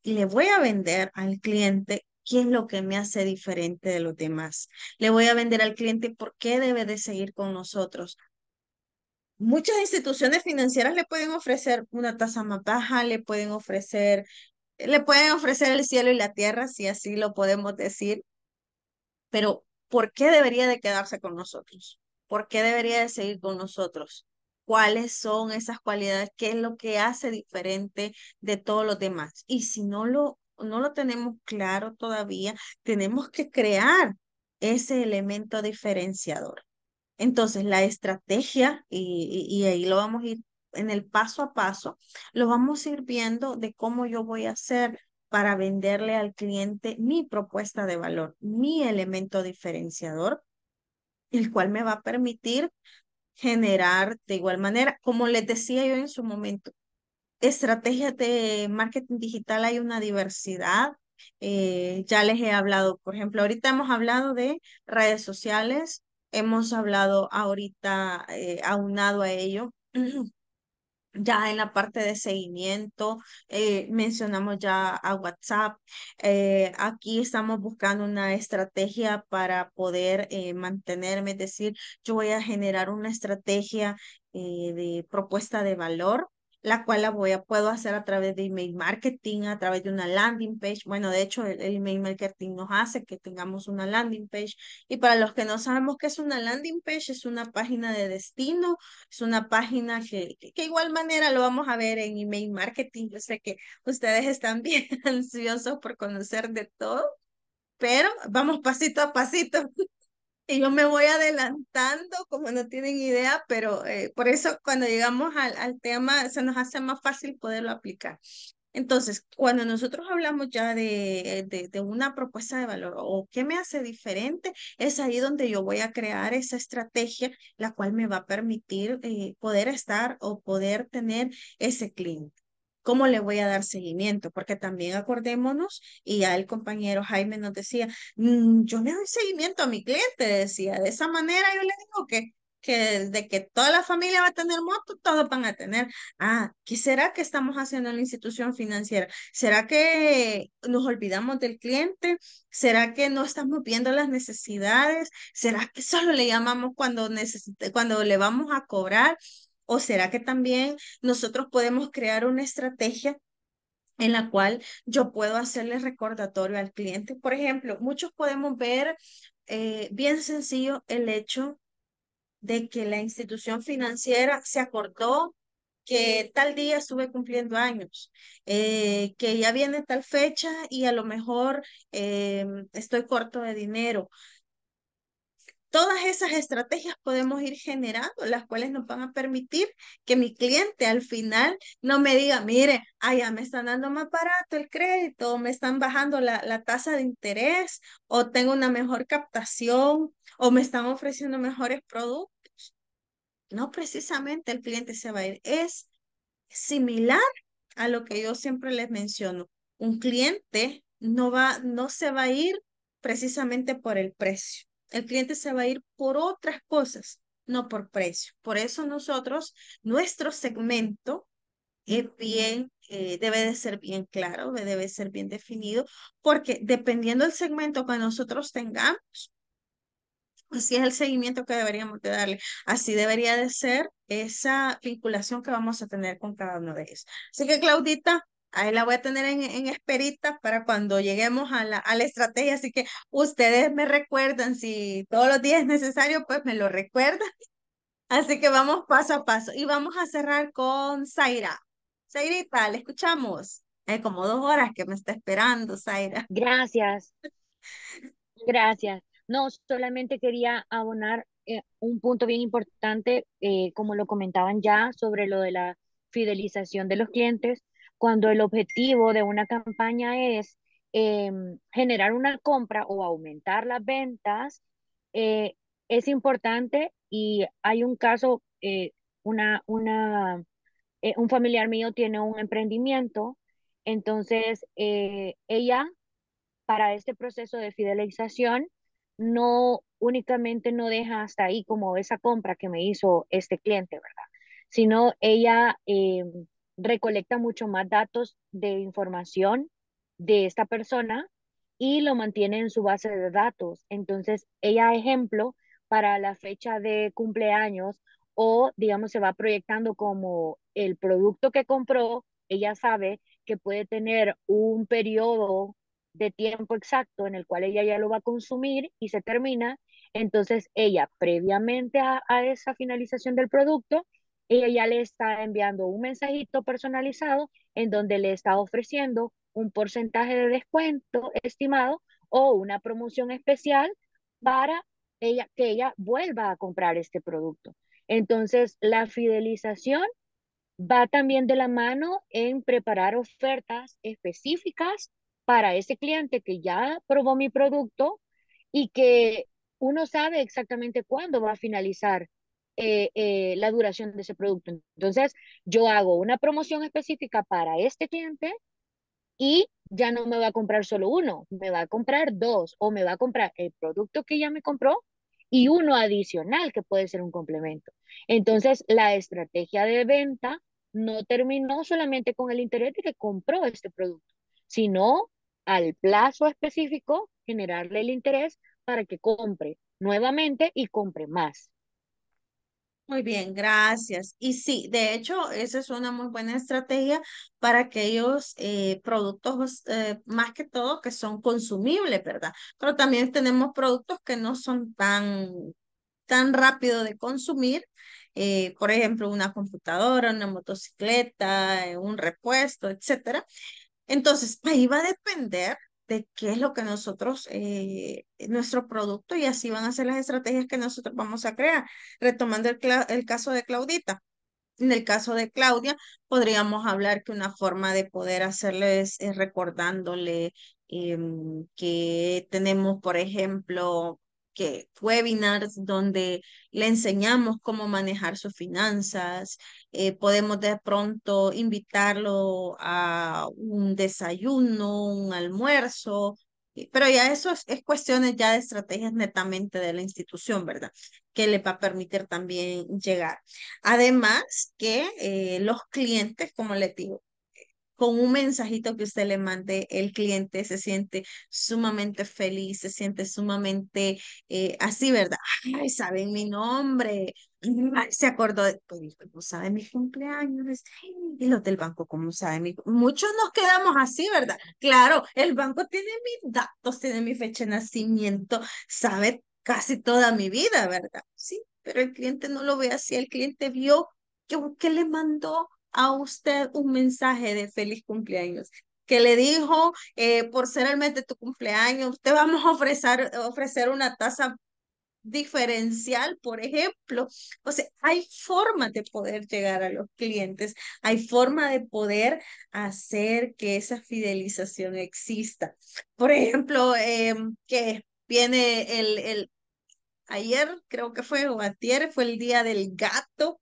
Le voy a vender al cliente qué es lo que me hace diferente de los demás. Le voy a vender al cliente por qué debe de seguir con nosotros. Muchas instituciones financieras le pueden ofrecer una tasa más baja, le pueden ofrecer, le pueden ofrecer el cielo y la tierra, si así lo podemos decir, pero ¿por qué debería de quedarse con nosotros? ¿Por qué debería de seguir con nosotros? cuáles son esas cualidades, qué es lo que hace diferente de todos los demás. Y si no lo no lo tenemos claro todavía, tenemos que crear ese elemento diferenciador. Entonces, la estrategia, y, ahí lo vamos a ir en el paso a paso, lo vamos a ir viendo de cómo yo voy a hacer para venderle al cliente mi propuesta de valor, mi elemento diferenciador, el cual me va a permitir generar de igual manera, como les decía yo en su momento, estrategias de marketing digital hay una diversidad. Eh, ya les he hablado, por ejemplo, ahorita hemos hablado de redes sociales, hemos hablado ahorita eh, aunado a ello. Ya en la parte de seguimiento, eh, mencionamos ya a WhatsApp. aquí estamos buscando una estrategia para poder mantenerme, es decir, yo voy a generar una estrategia de propuesta de valor la cual la voy a, puedo hacer a través de email marketing, a través de una landing page. Bueno, de hecho, el, email marketing nos hace que tengamos una landing page. Y para los que no sabemos qué es una landing page, es una página de destino, es una página que igual manera lo vamos a ver en email marketing. Yo sé que ustedes están bien ansiosos por conocer de todo, pero vamos pasito a pasito y yo me voy adelantando como no tienen idea, pero eh, por eso cuando llegamos al, tema se nos hace más fácil poderlo aplicar. Entonces, cuando nosotros hablamos ya eh, de, una propuesta de valor o qué me hace diferente, es ahí donde yo voy a crear esa estrategia, la cual me va a permitir eh, poder estar o poder tener ese cliente. ¿Cómo le voy a dar seguimiento? Porque también acordémonos, y ya el compañero Jaime nos decía, mm, yo me doy seguimiento a mi cliente, decía, de esa manera yo le digo que, que de que toda la familia va a tener moto, todos van a tener. Ah, ¿qué será que estamos haciendo en la institución financiera? ¿Será que nos olvidamos del cliente? ¿Será que no estamos viendo las necesidades? ¿Será que solo le llamamos cuando, necesite, cuando le vamos a cobrar? ¿O será que también nosotros podemos crear una estrategia en la cual yo puedo hacerle recordatorio al cliente? Por ejemplo, muchos podemos ver eh, bien sencillo el hecho de que la institución financiera se acordó que tal día estuve cumpliendo años, eh, que ya viene tal fecha y a lo mejor em, estoy corto de dinero todas esas estrategias podemos ir generando, las cuales nos van a permitir que mi cliente al final no me diga, mire, allá ah, me están dando más barato el crédito, o me están bajando la, la tasa de interés, o tengo una mejor captación, o me están ofreciendo mejores productos. No precisamente el cliente se va a ir. Es similar a lo que yo siempre les menciono. Un cliente no va, no se va a ir precisamente por el precio el cliente se va a ir por otras cosas, no por precio. Por eso nosotros, nuestro segmento es bien, eh, debe de ser bien claro, debe ser bien definido, porque dependiendo del segmento que nosotros tengamos, así es el seguimiento que deberíamos de darle, así debería de ser esa vinculación que vamos a tener con cada uno de ellos. Así que Claudita, Ahí la voy a tener en, en esperita para cuando lleguemos a la, a la estrategia. Así que ustedes me recuerdan, si todos los días es necesario, pues me lo recuerdan. Así que vamos paso a paso y vamos a cerrar con Zaira. Zairita, le escuchamos. Hay como dos horas que me está esperando, Zaira. Gracias. Gracias. No, solamente quería abonar eh, un punto bien importante, eh, como lo comentaban ya, sobre lo de la fidelización de los clientes cuando el objetivo de una campaña es em, generar una compra o aumentar las ventas, eh, es importante y hay un caso, eh, una, una, eh, un familiar mío tiene un emprendimiento, entonces ella para este proceso de fidelización no únicamente no deja hasta ahí como esa compra que me hizo este cliente, ¿verdad? Sino ella em, recolecta mucho más datos de información de esta persona y lo mantiene en su base de datos. Entonces, ella, ejemplo, para la fecha de cumpleaños o, digamos, se va proyectando como el producto que compró, ella sabe que puede tener un periodo de tiempo exacto en el cual ella ya lo va a consumir y se termina. Entonces, ella, previamente a, a esa finalización del producto, ella le está enviando un mensajito personalizado en donde le está ofreciendo un porcentaje de descuento estimado o una promoción especial para ella, que ella vuelva a comprar este producto. Entonces, la fidelización va también de la mano en preparar ofertas específicas para ese cliente que ya probó mi producto y que uno sabe exactamente cuándo va a finalizar eh, eh, la duración de ese producto. Entonces, yo hago una promoción específica para este cliente y ya no me va a comprar solo uno, me va a comprar dos o me va a comprar el producto que ya me compró y uno adicional que puede ser un complemento. Entonces, la estrategia de venta no terminó solamente con el interés de que compró este producto, sino al plazo específico generarle el interés para que compre nuevamente y compre más. Muy bien, gracias. Y sí, de hecho, esa es una muy buena estrategia para aquellos eh, productos, eh, más que todo, que son consumibles, ¿verdad? Pero también tenemos productos que no son tan, tan rápido de consumir. Eh, por ejemplo, una computadora, una motocicleta, un repuesto, etcétera. Entonces, ahí va a depender de qué es lo que nosotros, eh, nuestro producto, y así van a ser las estrategias que nosotros vamos a crear. Retomando el, caso de Claudita, en el caso de Claudia, podríamos hablar que una forma de poder hacerles es recordándole em, que tenemos, por ejemplo, que webinars donde le enseñamos cómo manejar sus finanzas, eh, podemos de pronto invitarlo a un desayuno, un almuerzo, pero ya eso es, cuestiones ya de estrategias netamente de la institución, ¿verdad? Que le va a permitir también llegar. Además que eh, los clientes, como les digo, con un mensajito que usted le mande, el cliente se siente sumamente feliz, se siente sumamente eh, así, ¿verdad? Ay, saben mi nombre, se acordó, de, pues, ¿cómo sabe mi cumpleaños? Y los del banco, ¿cómo sabe mi Muchos nos quedamos así, ¿verdad? Claro, el banco tiene mis datos, tiene mi fecha de nacimiento, sabe casi toda mi vida, ¿verdad? Sí, pero el cliente no lo ve así, el cliente vio que, que le mandó a usted un mensaje de feliz cumpleaños que le dijo, eh, por ser el mes de tu cumpleaños, te vamos a ofrecer, ofrecer una tasa diferencial, por ejemplo. O sea, hay formas de poder llegar a los clientes, hay forma de poder hacer que esa fidelización exista. Por ejemplo, em, que viene el, el, ayer creo que fue, o fue el día del gato,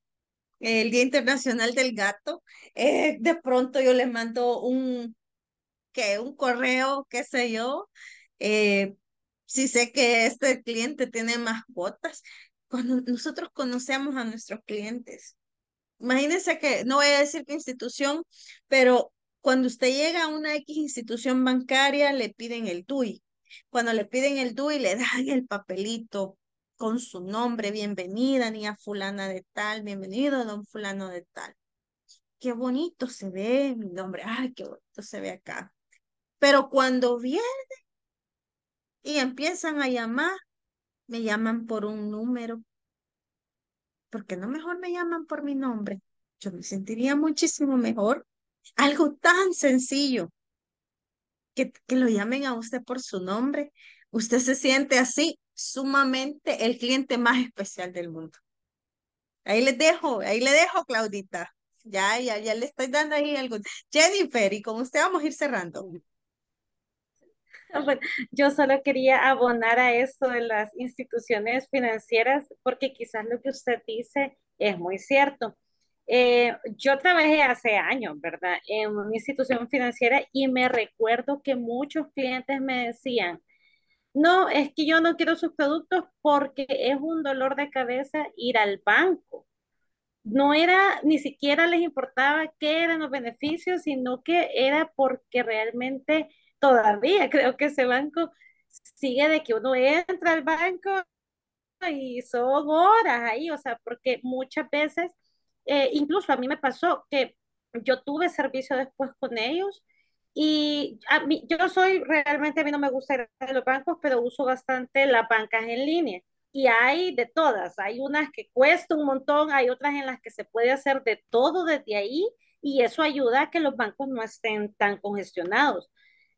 el Día Internacional del Gato, eh, de pronto yo les mando un, un correo, qué sé yo, eh, si sé que este cliente tiene mascotas, cuando nosotros conocemos a nuestros clientes. Imagínense que, no voy a decir qué institución, pero cuando usted llega a una X institución bancaria, le piden el DUI. Cuando le piden el DUI, le dan el papelito con su nombre, bienvenida, niña fulana de tal, bienvenido, don fulano de tal. Qué bonito se ve mi nombre, ay, qué bonito se ve acá. Pero cuando vienen y empiezan a llamar, me llaman por un número. porque no mejor me llaman por mi nombre? Yo me sentiría muchísimo mejor. Algo tan sencillo. Que, que, lo llamen a usted por su nombre. Usted se siente así sumamente el cliente más especial del mundo. Ahí les dejo, ahí le dejo, Claudita. Ya, ya, ya le estoy dando ahí algo. Jennifer, y con usted vamos a ir cerrando. Pues, yo solo quería abonar a eso de las instituciones financieras porque quizás lo que usted dice es muy cierto. Eh, yo trabajé hace años, ¿verdad?, en una institución financiera y me recuerdo que muchos clientes me decían, no, es que yo no quiero sus productos porque es un dolor de cabeza ir al banco. No era, ni siquiera les importaba qué eran los beneficios, sino que era porque realmente todavía creo que ese banco sigue de que uno entra al banco y son horas ahí, o sea, porque muchas veces, eh, incluso a mí me pasó que yo tuve servicio después con ellos y a mí, yo soy, realmente a mí no me gusta ir a los bancos, pero uso bastante las bancas en línea. Y hay de todas, hay unas que cuesta un montón, hay otras en las que se puede hacer de todo desde ahí y eso ayuda a que los bancos no estén tan congestionados.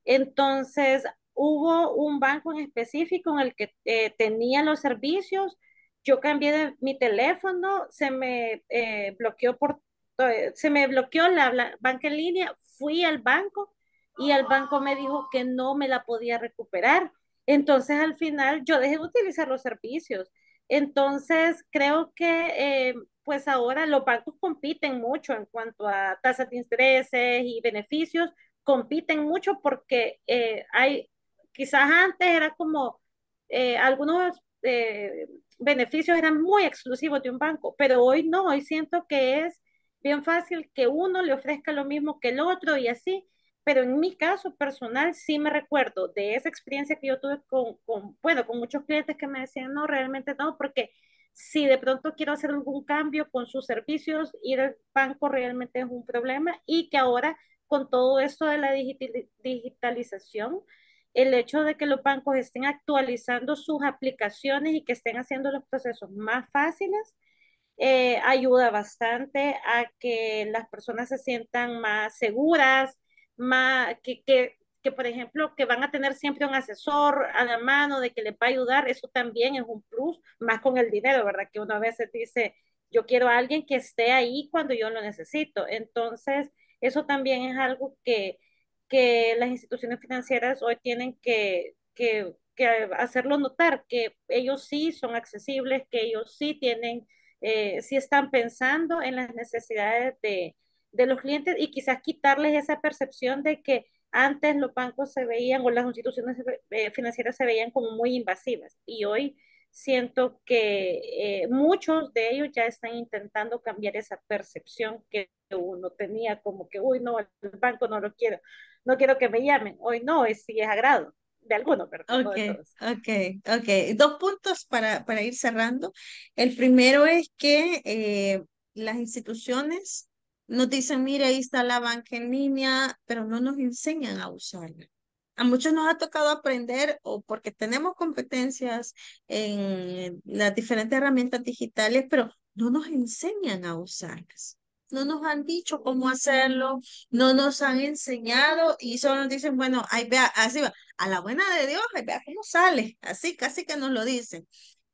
Entonces, hubo un banco en específico en el que eh, tenía los servicios, yo cambié de, mi teléfono, se me eh, bloqueó por eh, se me bloqueó la, banca en línea, fui al banco y el banco me dijo que no me la podía recuperar. Entonces al final yo dejé de utilizar los servicios. Entonces creo que eh, pues ahora los bancos compiten mucho en cuanto a tasas de intereses y beneficios, compiten mucho porque eh, hay, quizás antes era como eh, algunos beneficios eran muy exclusivos de un banco, pero hoy no, hoy siento que es bien fácil que uno le ofrezca lo mismo que el otro y así pero en mi caso personal sí me recuerdo de esa experiencia que yo tuve con, con, bueno, con muchos clientes que me decían, no, realmente no, porque si de pronto quiero hacer algún cambio con sus servicios, ir al banco realmente es un problema y que ahora con todo esto de la digitalización, el hecho de que los bancos estén actualizando sus aplicaciones y que estén haciendo los procesos más fáciles, eh, ayuda bastante a que las personas se sientan más seguras, que, por ejemplo, que van a tener siempre un asesor a la mano de que les va a ayudar, eso también es un plus, más con el dinero, ¿verdad? Que uno a veces dice, yo quiero a alguien que esté ahí cuando yo lo necesito. Entonces, eso también es algo que, que las instituciones financieras hoy tienen que, que, hacerlo notar, que ellos sí son accesibles, que ellos sí tienen, eh, sí están pensando en las necesidades de, de los clientes y quizás quitarles esa percepción de que antes los bancos se veían o las instituciones eh, financieras se veían como muy invasivas y hoy siento que eh, muchos de ellos ya están intentando cambiar esa percepción que uno tenía como que, uy, no, el banco no lo quiero, no quiero que me llamen, hoy no, es, si es agrado de algunos, pero Ok, ok, Dos puntos para, ir cerrando. El primero es que eh, las instituciones nos dicen, mire, ahí está la banca en línea, pero no nos enseñan a usarla. A muchos nos ha tocado aprender o porque tenemos competencias en las diferentes herramientas digitales, pero no nos enseñan a usarlas. No nos han dicho cómo hacerlo, no nos han enseñado y solo nos dicen, bueno, ahí vea, así va, a la buena de Dios, ahí vea cómo sale. Así, casi que nos lo dicen.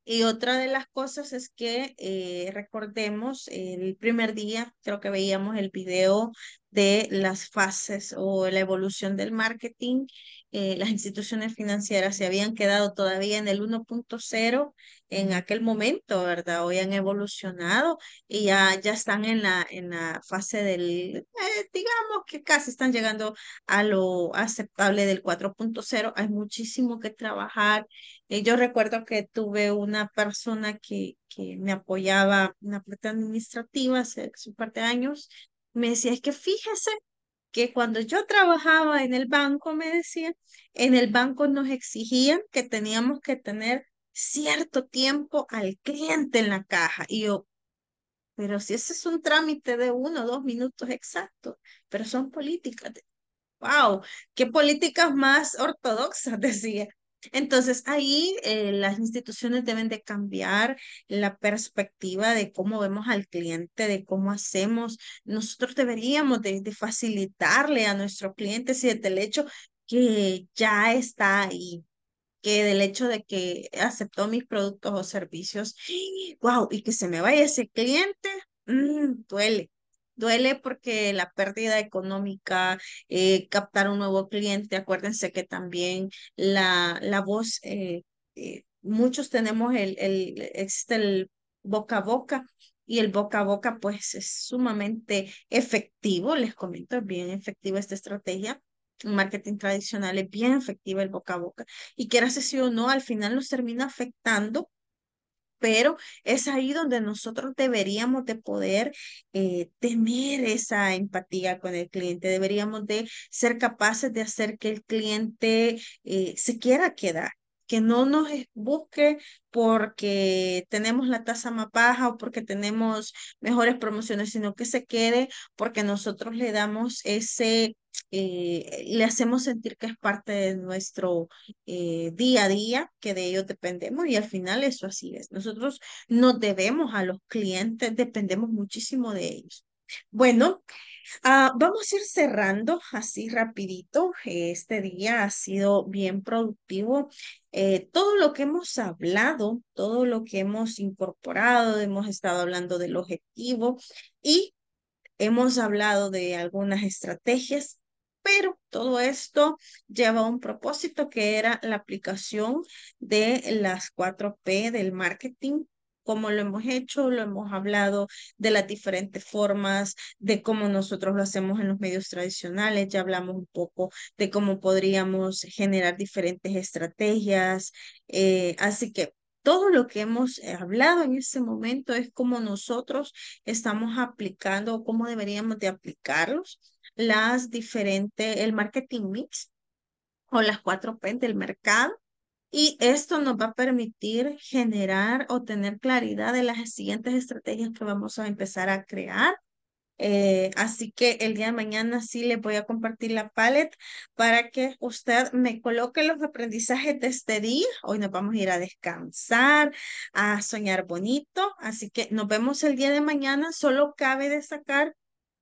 Y otra de las cosas es que eh, recordemos el primer día, creo que veíamos el video de las fases o la evolución del marketing, eh, las instituciones financieras se habían quedado todavía en el 1.0 en aquel momento, ¿verdad? Hoy han evolucionado y ya, ya están en la, en la fase del, eh, digamos que casi están llegando a lo aceptable del 4.0. Hay muchísimo que trabajar. Eh, yo recuerdo que tuve una persona que, que me apoyaba en la parte administrativa hace un par de años me decía, es que fíjese que cuando yo trabajaba en el banco, me decía, en el banco nos exigían que teníamos que tener cierto tiempo al cliente en la caja. Y yo, pero si ese es un trámite de uno o dos minutos exactos, pero son políticas. ¡Wow! ¡Qué políticas más ortodoxas! Decía. Entonces ahí eh, las instituciones deben de cambiar la perspectiva de cómo vemos al cliente, de cómo hacemos. Nosotros deberíamos de, facilitarle a nuestro cliente si desde el hecho que ya está ahí, que del hecho de que aceptó mis productos o servicios, wow, y que se me vaya ese cliente, mm, duele. Duele porque la pérdida económica, eh, captar un nuevo cliente, acuérdense que también la, la voz, eh, eh, muchos tenemos el, el, existe el boca a boca y el boca a boca pues es sumamente efectivo, les comento, es bien efectiva esta estrategia. marketing tradicional es bien efectiva el boca a boca y quieras decir o no, al final nos termina afectando pero es ahí donde nosotros deberíamos de poder eh, tener esa empatía con el cliente, deberíamos de ser capaces de hacer que el cliente eh, se quiera quedar que no nos busque porque tenemos la tasa más baja o porque tenemos mejores promociones, sino que se quede porque nosotros le damos ese, eh, le hacemos sentir que es parte de nuestro eh, día a día, que de ellos dependemos y al final eso así es. Nosotros nos debemos a los clientes, dependemos muchísimo de ellos. Bueno, Ah, vamos a ir cerrando así rapidito. Este día ha sido bien productivo. Eh, todo lo que hemos hablado, todo lo que hemos incorporado, hemos estado hablando del objetivo y hemos hablado de algunas estrategias, pero todo esto lleva un propósito que era la aplicación de las 4P del marketing como lo hemos hecho, lo hemos hablado de las diferentes formas, de cómo nosotros lo hacemos en los medios tradicionales, ya hablamos un poco de cómo podríamos generar diferentes estrategias, eh, así que todo lo que hemos eh, hablado en este momento es cómo nosotros estamos aplicando o cómo deberíamos de aplicarlos las diferentes, el marketing mix o las cuatro P del mercado y esto nos va a permitir generar o tener claridad de las siguientes estrategias que vamos a empezar a crear. Eh, así que el día de mañana sí les voy a compartir la palette para que usted me coloque los aprendizajes de este día. Hoy nos vamos a ir a descansar, a soñar bonito. Así que nos vemos el día de mañana. Solo cabe destacar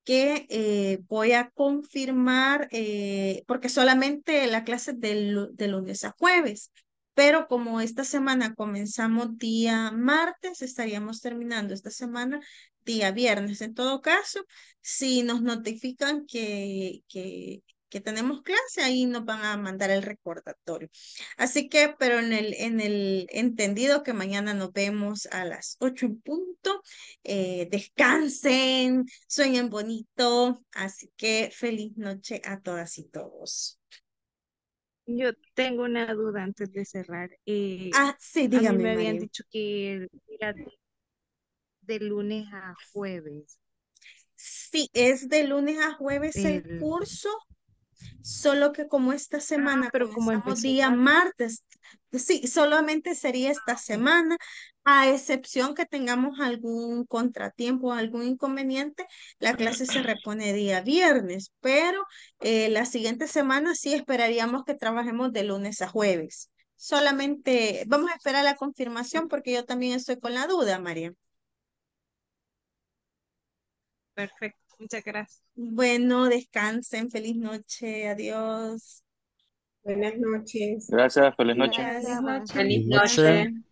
que eh, voy a confirmar, eh, porque solamente la clase del de lunes a jueves pero como esta semana comenzamos día martes, estaríamos terminando esta semana día viernes. En todo caso, si nos notifican que, que, tenemos clase, ahí nos van a mandar el recordatorio. Así que, pero en el, en el entendido que mañana nos vemos a las 8 en punto, eh, descansen, sueñen bonito, así que feliz noche a todas y todos. Yo tengo una duda antes de cerrar. Eh, ah, sí, dígame. me habían dicho que era de lunes a jueves. Sí, es de lunes a jueves el curso solo que como esta ah, semana, pero como el día martes, sí, solamente sería esta ah, semana, a excepción que tengamos algún contratiempo, algún inconveniente, la clase se repone día viernes, pero eh, la siguiente semana sí esperaríamos que trabajemos de lunes a jueves. Solamente vamos a esperar la confirmación porque yo también estoy con la duda, María. Perfecto. Muchas gracias. Bueno, descansen. Feliz noche. Adiós. Buenas noches. Gracias. Feliz noche. Feliz noche.